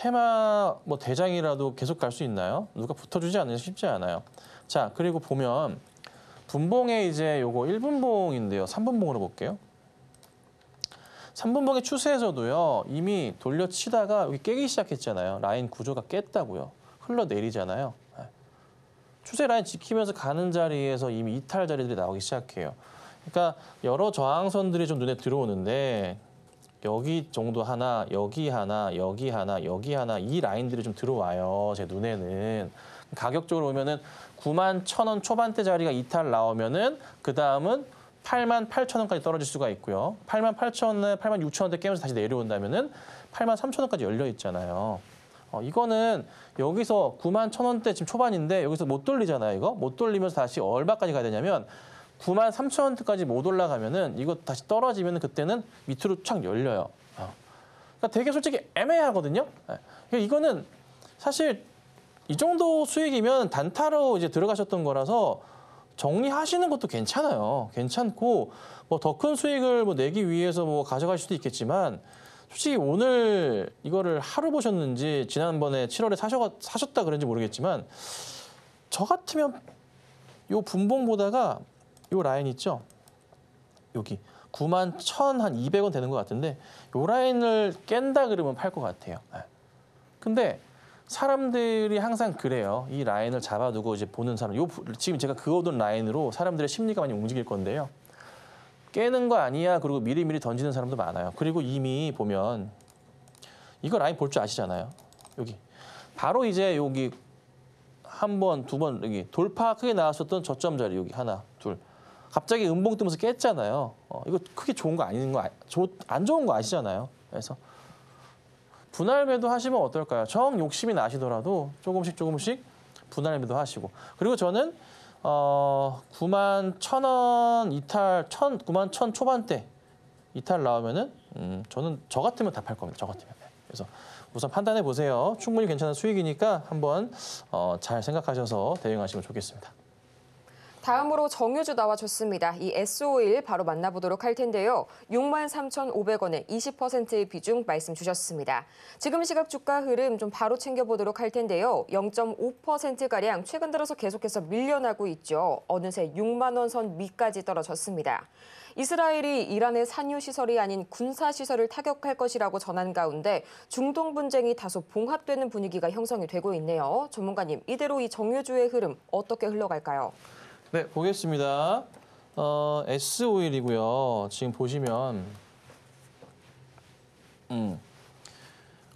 테마 뭐 대장이라도 계속 갈 수 있나요? 누가 붙어주지 않으면 쉽지 않아요. 자, 그리고 보면 분봉에 이제 요거 1분봉인데요. 3분봉으로 볼게요. 3분봉의 추세에서도요. 이미 돌려치다가 여기 깨기 시작했잖아요. 라인 구조가 깼다고요. 흘러내리잖아요. 아, 추세 라인 지키면서 가는 자리에서 이미 이탈 자리들이 나오기 시작해요. 그러니까 여러 저항선들이 좀 눈에 들어오는데 여기 정도 하나, 여기 하나, 여기 하나, 여기 하나 이 라인들이 좀 들어와요. 제 눈에는. 가격적으로 보면은 9만 1천원 초반대 자리가 이탈 나오면은 그 다음은 8만 8천 원까지 떨어질 수가 있고요. 8만 8천 원에 8만 6천 원대 깨면서 다시 내려온다면은 8만 3천 원까지 열려 있잖아요. 어, 이거는 여기서 9만 1천 원대 지금 초반인데 여기서 못 돌리잖아요. 이거 못 돌리면서 다시 얼마까지 가야 되냐면 9만 3천 원대까지 못 올라가면은 이거 다시 떨어지면 그때는 밑으로 촥 열려요. 어. 그러니까 되게 솔직히 애매하거든요. 예. 그러니까 이거는 사실 이 정도 수익이면 단타로 이제 들어가셨던 거라서 정리하시는 것도 괜찮아요. 괜찮고 뭐 더 큰 수익을 뭐 내기 위해서 뭐 가져갈 수도 있겠지만 솔직히 오늘 이거를 하루 보셨는지 지난번에 7월에 사셔, 사셨다 그런지 모르겠지만 저 같으면 요 분봉 보다가 요 라인 있죠? 여기 9만 1 200원 되는 것 같은데 요 라인을 깬다 그러면 팔 것 같아요. 예. 근데 사람들이 항상 그래요. 이 라인을 잡아두고 이제 보는 사람. 요 지금 제가 그어둔 라인으로 사람들의 심리가 많이 움직일 건데요. 깨는 거 아니야. 그리고 미리미리 던지는 사람도 많아요. 그리고 이미 보면 이거 라인 볼 줄 아시잖아요. 여기 바로 이제 여기 한 번, 두 번 여기 돌파 크게 나왔었던 저점 자리 여기 하나, 둘. 갑자기 음봉 뜨면서 깼잖아요. 어, 이거 크게 좋은 거 아닌 거, 아, 조, 안 좋은 거 아시잖아요. 그래서 분할 매도 하시면 어떨까요? 정 욕심이 나시더라도 조금씩 조금씩 분할 매도 하시고. 그리고 저는 어, 9만 천원 이탈, 천, 9만 천 초반대 이탈 나오면은 음, 저는 저 같으면 다 팔 겁니다. 저 같으면. 네. 그래서 우선 판단해 보세요. 충분히 괜찮은 수익이니까 한번 어, 잘 생각하셔서 대응하시면 좋겠습니다. 다음으로 정유주 나와줬습니다. 이 SO1 바로 만나보도록 할 텐데요. 63,500원에 20%의 비중 말씀 주셨습니다. 지금 시각 주가 흐름 좀 바로 챙겨보도록 할 텐데요. 0.5%가량 최근 들어서 계속해서 밀려나고 있죠. 어느새 6만 원선위까지 떨어졌습니다. 이스라엘이 이란의 산유시설이 아닌 군사시설을 타격할 것이라고 전한 가운데 중동 분쟁이 다소 봉합되는 분위기가 형성이 되고 있네요. 전문가님, 이대로 이 정유주의 흐름 어떻게 흘러갈까요? 네, 보겠습니다. 어, S 오일이고요. 지금 보시면 음.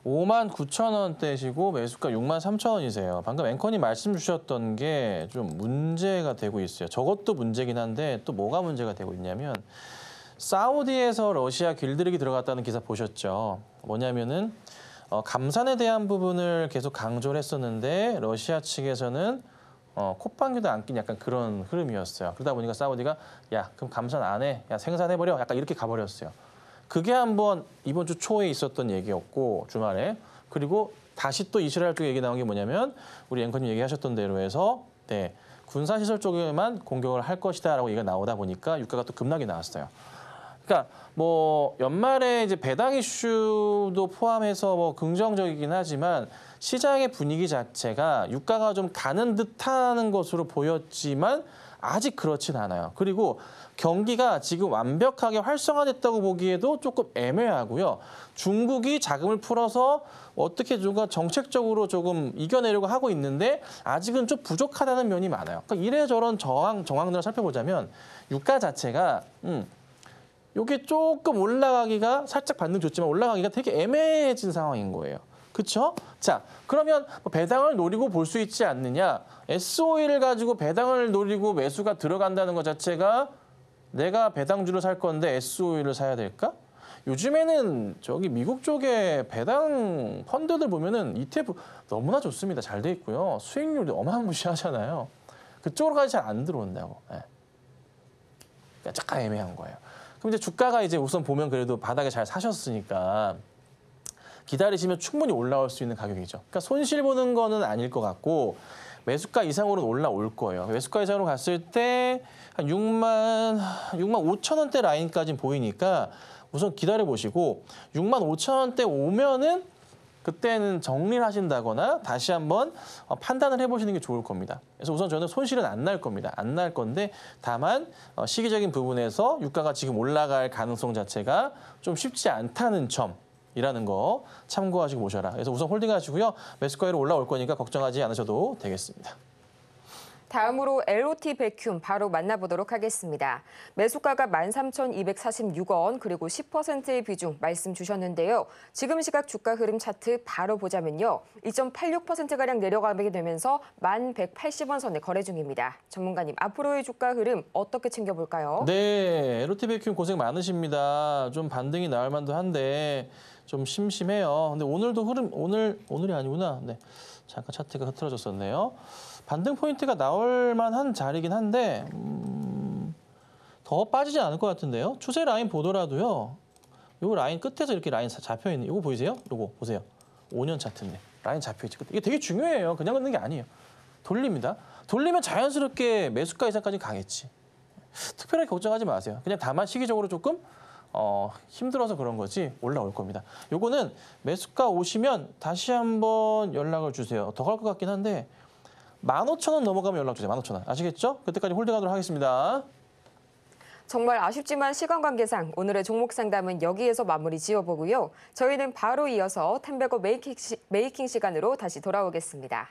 5만 9천 원대시고 매수가 6만 3천 원이세요. 방금 앵커님 말씀 주셨던 게 좀 문제가 되고 있어요. 저것도 문제긴 한데 또 뭐가 문제가 되고 있냐면 사우디에서 러시아 길들이기 들어갔다는 기사 보셨죠. 뭐냐면은 어, 감산에 대한 부분을 계속 강조를 했었는데 러시아 측에서는 어, 콧방귀도 안 낀 약간 그런 흐름이었어요. 그러다 보니까 사우디가 야 그럼 감산 안 해, 야 생산해버려, 약간 이렇게 가버렸어요. 그게 한번 이번 주 초에 있었던 얘기였고 주말에 그리고 다시 또 이스라엘 쪽 얘기 나온 게 뭐냐면 우리 앵커님 얘기하셨던 대로 해서 네, 군사 시설 쪽에만 공격을 할 것이다라고 얘기가 나오다 보니까 유가가 또 급락이 나왔어요. 그러니까 뭐 연말에 이제 배당 이슈도 포함해서 뭐 긍정적이긴 하지만 시장의 분위기 자체가 유가가 좀 가는 듯하는 것으로 보였지만 아직 그렇진 않아요. 그리고 경기가 지금 완벽하게 활성화됐다고 보기에도 조금 애매하고요. 중국이 자금을 풀어서 어떻게 누가 정책적으로 조금 이겨내려고 하고 있는데 아직은 좀 부족하다는 면이 많아요. 그러니까 이래저런 저항, 정황들을 살펴보자면 유가 자체가 음, 요게 조금 올라가기가 살짝 반등 좋지만 올라가기가 되게 애매해진 상황인 거예요. 그렇죠? 자, 그러면 뭐 배당을 노리고 볼 수 있지 않느냐? SOE를 가지고 배당을 노리고 매수가 들어간다는 것 자체가 내가 배당주를 살 건데 SOE를 사야 될까? 요즘에는 저기 미국 쪽에 배당 펀드들 보면은 ETF 너무나 좋습니다. 잘 돼 있고요. 수익률도 어마무시하잖아요. 그쪽으로까지 잘 안 들어온다고. 예. 그러니까 약간 애매한 거예요. 그럼 이제 주가가 이제 우선 보면 그래도 바닥에 잘 사셨으니까 기다리시면 충분히 올라올 수 있는 가격이죠. 그러니까 손실 보는 거는 아닐 것 같고 매수가 이상으로는 올라올 거예요. 매수가 이상으로 갔을 때 한 6만 6만 5천 원대 라인까지 보이니까 우선 기다려 보시고 6만 5천 원대 오면은 그때는 정리를 하신다거나 다시 한번 어, 판단을 해보시는 게 좋을 겁니다. 그래서 우선 저는 손실은 안 날 겁니다. 안 날 건데 다만 어, 시기적인 부분에서 유가가 지금 올라갈 가능성 자체가 좀 쉽지 않다는 점 이라는 거 참고하시고 보셔라. 그래서 우선 홀딩하시고요. 매수가율 올라올 거니까 걱정하지 않으셔도 되겠습니다. 다음으로 LOT 백큐 바로 만나보도록 하겠습니다. 매수가가 13,246원 그리고 10%의 비중 말씀 주셨는데요. 지금 시각 주가 흐름 차트 바로 보자면요. 2.86%가량 내려가게 되면서 1,180원 선에 거래 중입니다. 전문가님, 앞으로의 주가 흐름 어떻게 챙겨볼까요? 네, LOT 백큐 고생 많으십니다. 좀 반등이 나올 만도 한데 좀 심심해요. 근데 오늘도 흐름 오늘 오늘이 아니구나. 네. 잠깐 차트가 흐트러졌었네요. 반등 포인트가 나올 만한 자리긴 한데 음, 더 빠지지 않을 것 같은데요. 추세 라인 보더라도요. 요 라인 끝에서 이렇게 라인 잡혀 있는 이거 보이세요? 이거 보세요. 5년 차트인데 라인 잡혀 있죠. 이게 되게 중요해요. 그냥 걷는 게 아니에요. 돌립니다. 돌리면 자연스럽게 매수가 이상까지 가겠지. 특별하게 걱정하지 마세요. 그냥 다만 시기적으로 조금 어, 힘들어서 그런 거지 올라올 겁니다. 요거는 매수가 오시면 다시 한번 연락을 주세요. 더 갈 것 같긴 한데 15,000원 넘어가면 연락 주세요. 15,000원. 아시겠죠? 그때까지 홀딩하도록 하겠습니다. 정말 아쉽지만 시간 관계상 오늘의 종목 상담은 여기에서 마무리 지어보고요. 저희는 바로 이어서 텐베거 메이킹, 시, 메이킹 시간으로 다시 돌아오겠습니다.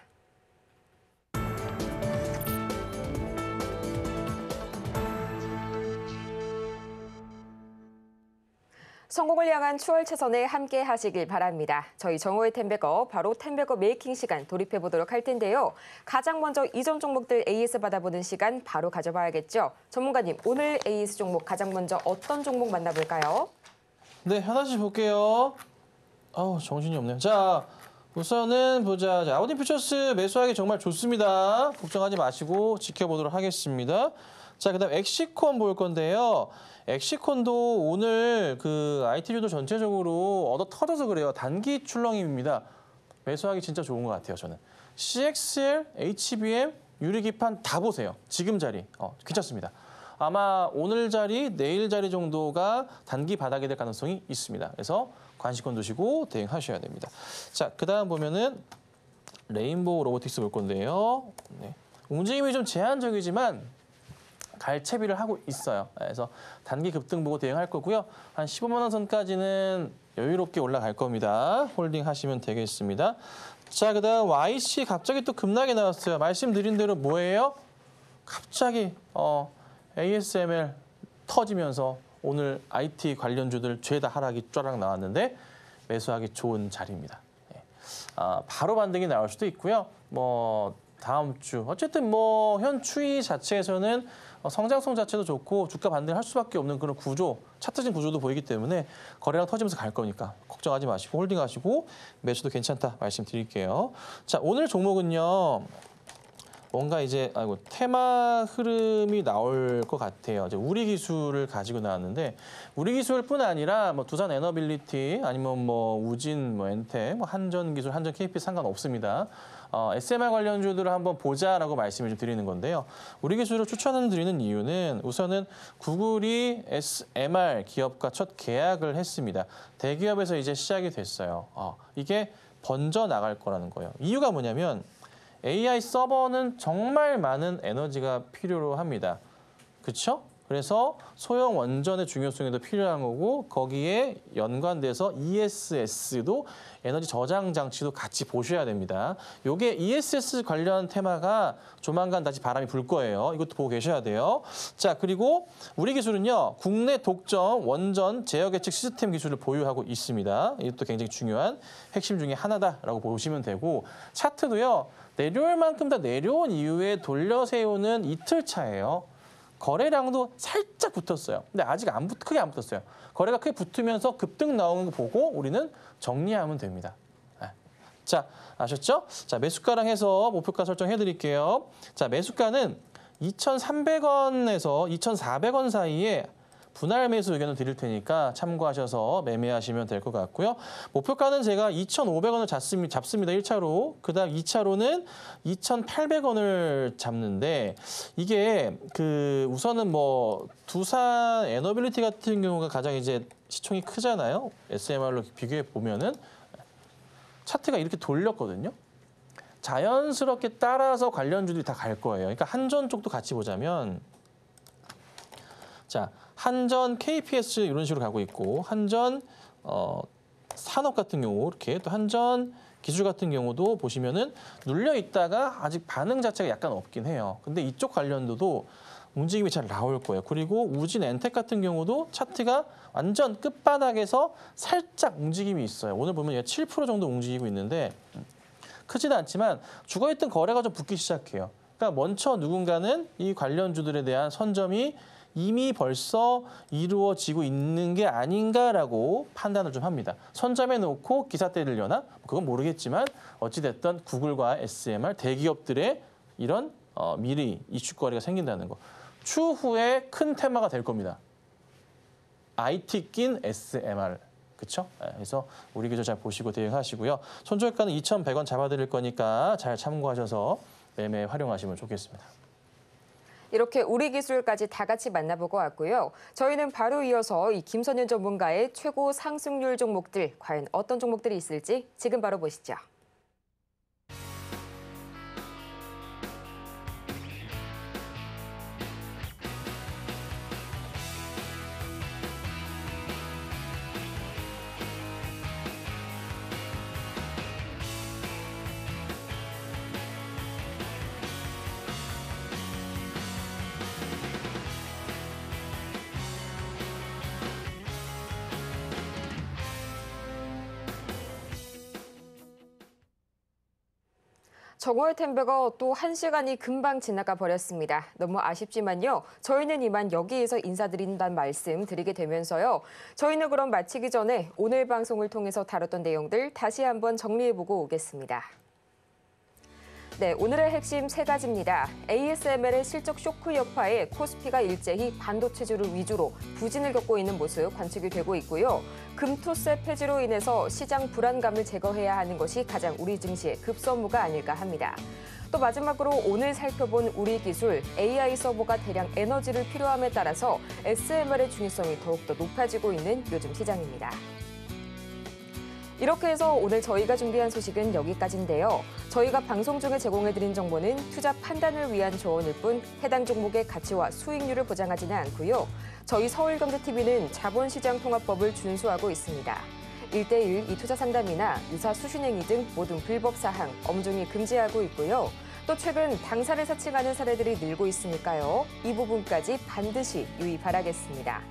성공을 향한 추월 최선에 함께 하시길 바랍니다. 저희 정호의 텐베거 바로 텐베거 메이킹 시간 돌입해 보도록 할 텐데요. 가장 먼저 이전 종목들 AS 받아보는 시간 바로 가져봐야겠죠. 전문가님 오늘 AS 종목 가장 먼저 어떤 종목 만나볼까요? 네, 하나씩 볼게요. 아우 정신이 없네요. 자, 우선은 보자. 아우딘 퓨처스 매수하기 정말 좋습니다. 걱정하지 마시고 지켜보도록 하겠습니다. 자, 그 다음 엑시콘 볼 건데요. 엑시콘도 오늘 그 IT주도 전체적으로 얻어 터져서 그래요. 단기 출렁임입니다. 매수하기 진짜 좋은 것 같아요, 저는. CXL, HBM, 유리기판 다 보세요. 지금 자리. 어, 괜찮습니다. 아마 오늘 자리, 내일 자리 정도가 단기 바닥이 될 가능성이 있습니다. 그래서 관심권 두시고 대행하셔야 됩니다. 자, 그 다음 보면은 레인보우 로보틱스 볼 건데요. 네. 움직임이 좀 제한적이지만 갈채비를 하고 있어요. 그래서 단기 급등 보고 대응할 거고요. 한 15만 원 선까지는 여유롭게 올라갈 겁니다. 홀딩 하시면 되겠습니다. 자, 그다음 YC 갑자기 또 급락이 나왔어요. 말씀드린 대로 뭐예요? 갑자기 어, ASML 터지면서 오늘 IT 관련주들 죄다 하락이 쫘락 나왔는데 매수하기 좋은 자리입니다. 예. 아, 바로 반등이 나올 수도 있고요. 뭐 다음 주 어쨌든 뭐 현 추이 자체에서는 어, 성장성 자체도 좋고 주가 반등할 수밖에 없는 그런 구조 차트진 구조도 보이기 때문에 거래량 터지면서 갈 거니까 걱정하지 마시고 홀딩하시고 매수도 괜찮다 말씀드릴게요. 자 오늘 종목은요 뭔가 이제 아이고 테마 흐름이 나올 것 같아요. 이제 우리 기술을 가지고 나왔는데 우리 기술뿐 아니라 뭐 두산 에너빌리티 아니면 뭐 우진, 뭐엔테뭐 뭐 한전 기술, 한전 KP 상관 없습니다. 어, SMR 관련주들을 한번 보자라고 말씀을 좀 드리는 건데요. 우리 기술을 추천을 드리는 이유는 우선은 구글이 SMR 기업과 첫 계약을 했습니다. 대기업에서 이제 시작이 됐어요. 어, 이게 번져 나갈 거라는 거예요. 이유가 뭐냐면 AI 서버는 정말 많은 에너지가 필요로 합니다. 그렇죠? 그래서 소형 원전의 중요성에도 필요한 거고 거기에 연관돼서 ESS도 에너지 저장 장치도 같이 보셔야 됩니다. 요게 ESS 관련 테마가 조만간 다시 바람이 불 거예요. 이것도 보고 계셔야 돼요. 자, 그리고 우리 기술은요. 국내 독점 원전 제어 계측 시스템 기술을 보유하고 있습니다. 이것도 굉장히 중요한 핵심 중에 하나다라고 보시면 되고 차트도요. 내려올 만큼 다 내려온 이후에 돌려 세우는 이틀 차예요. 거래량도 살짝 붙었어요. 근데 아직 안 붙, 크게 안 붙었어요. 거래가 크게 붙으면서 급등 나오는 거 보고 우리는 정리하면 됩니다. 네. 자, 아셨죠? 자, 매수가랑 해서 목표가 설정해 드릴게요. 자, 매수가는 2,300원에서 2,400원 사이에 분할 매수 의견을 드릴 테니까 참고하셔서 매매하시면 될 것 같고요. 목표가는 제가 2,500원을 잡습니다. 잡습니다. 1차로. 그다음 2차로는 2,800원을 잡는데 이게 그 우선은 뭐 두산 에너빌리티 같은 경우가 가장 이제 시총이 크잖아요. SMR로 비교해 보면은 차트가 이렇게 돌렸거든요. 자연스럽게 따라서 관련주들이 다 갈 거예요. 그러니까 한전 쪽도 같이 보자면 자 한전 KPS 이런 식으로 가고 있고 한전 어, 산업 같은 경우 이렇게 또 한전 기술 같은 경우도 보시면은 눌려 있다가 아직 반응 자체가 약간 없긴 해요. 근데 이쪽 관련도도 움직임이 잘 나올 거예요. 그리고 우진 엔텍 같은 경우도 차트가 완전 끝바닥에서 살짝 움직임이 있어요. 오늘 보면 얘7% 정도 움직이고 있는데 크지는 않지만 죽어있던 거래가 좀 붙기 시작해요. 그러니까 먼저 누군가는 이 관련주들에 대한 선점이 이미 벌써 이루어지고 있는 게 아닌가라고 판단을 좀 합니다. 선점해 놓고 기사 때리려나? 그건 모르겠지만 어찌됐든 구글과 SMR 대기업들의 이런 어, 미리 이슈거리가 생긴다는 거. 추후에 큰 테마가 될 겁니다. IT 낀 SMR. 그렇죠? 아, 그래서 우리 기조 잘 보시고 대응하시고요. 손절가는 2,100원 잡아드릴 거니까 잘 참고하셔서 매매 활용하시면 좋겠습니다. 이렇게 우리 기술까지 다 같이 만나보고 왔고요. 저희는 바로 이어서 이 김선윤 전문가의 최고 상승률 종목들 과연 어떤 종목들이 있을지 지금 바로 보시죠. 정월 템버거 또한 시간이 금방 지나가 버렸습니다. 너무 아쉽지만요. 저희는 이만 여기에서 인사드린다는 말씀 드리게 되면서요. 저희는 그럼 마치기 전에 오늘 방송을 통해서 다뤘던 내용들 다시 한번 정리해보고 오겠습니다. 네, 오늘의 핵심 세 가지입니다. ASML의 실적 쇼크 여파에 코스피가 일제히 반도체주를 위주로 부진을 겪고 있는 모습 관측이 되고 있고요. 금토세 폐지로 인해서 시장 불안감을 제거해야 하는 것이 가장 우리 증시의 급선무가 아닐까 합니다. 또 마지막으로 오늘 살펴본 우리 기술 AI 서버가 대량 에너지를 필요함에 따라서 SMR의 중요성이 더욱더 높아지고 있는 요즘 시장입니다. 이렇게 해서 오늘 저희가 준비한 소식은 여기까지인데요. 저희가 방송 중에 제공해드린 정보는 투자 판단을 위한 조언일 뿐 해당 종목의 가치와 수익률을 보장하지는 않고요. 저희 서울경제TV는 자본시장통합법을 준수하고 있습니다. 1대1 이투자 상담이나 유사 수신행위 등 모든 불법 사항 엄중히 금지하고 있고요. 또 최근 당사를 사칭하는 사례들이 늘고 있으니까요. 이 부분까지 반드시 유의 바라겠습니다.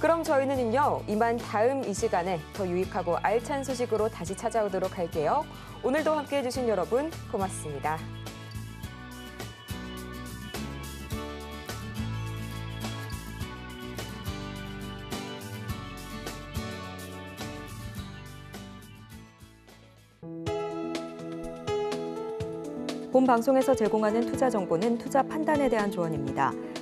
그럼 저희는요, 이만 다음 이 시간에 더 유익하고 알찬 소식으로 다시 찾아오도록 할게요. 오늘도 함께 해주신 여러분, 고맙습니다. 본 방송에서 제공하는 투자 정보는 투자 판단에 대한 조언입니다.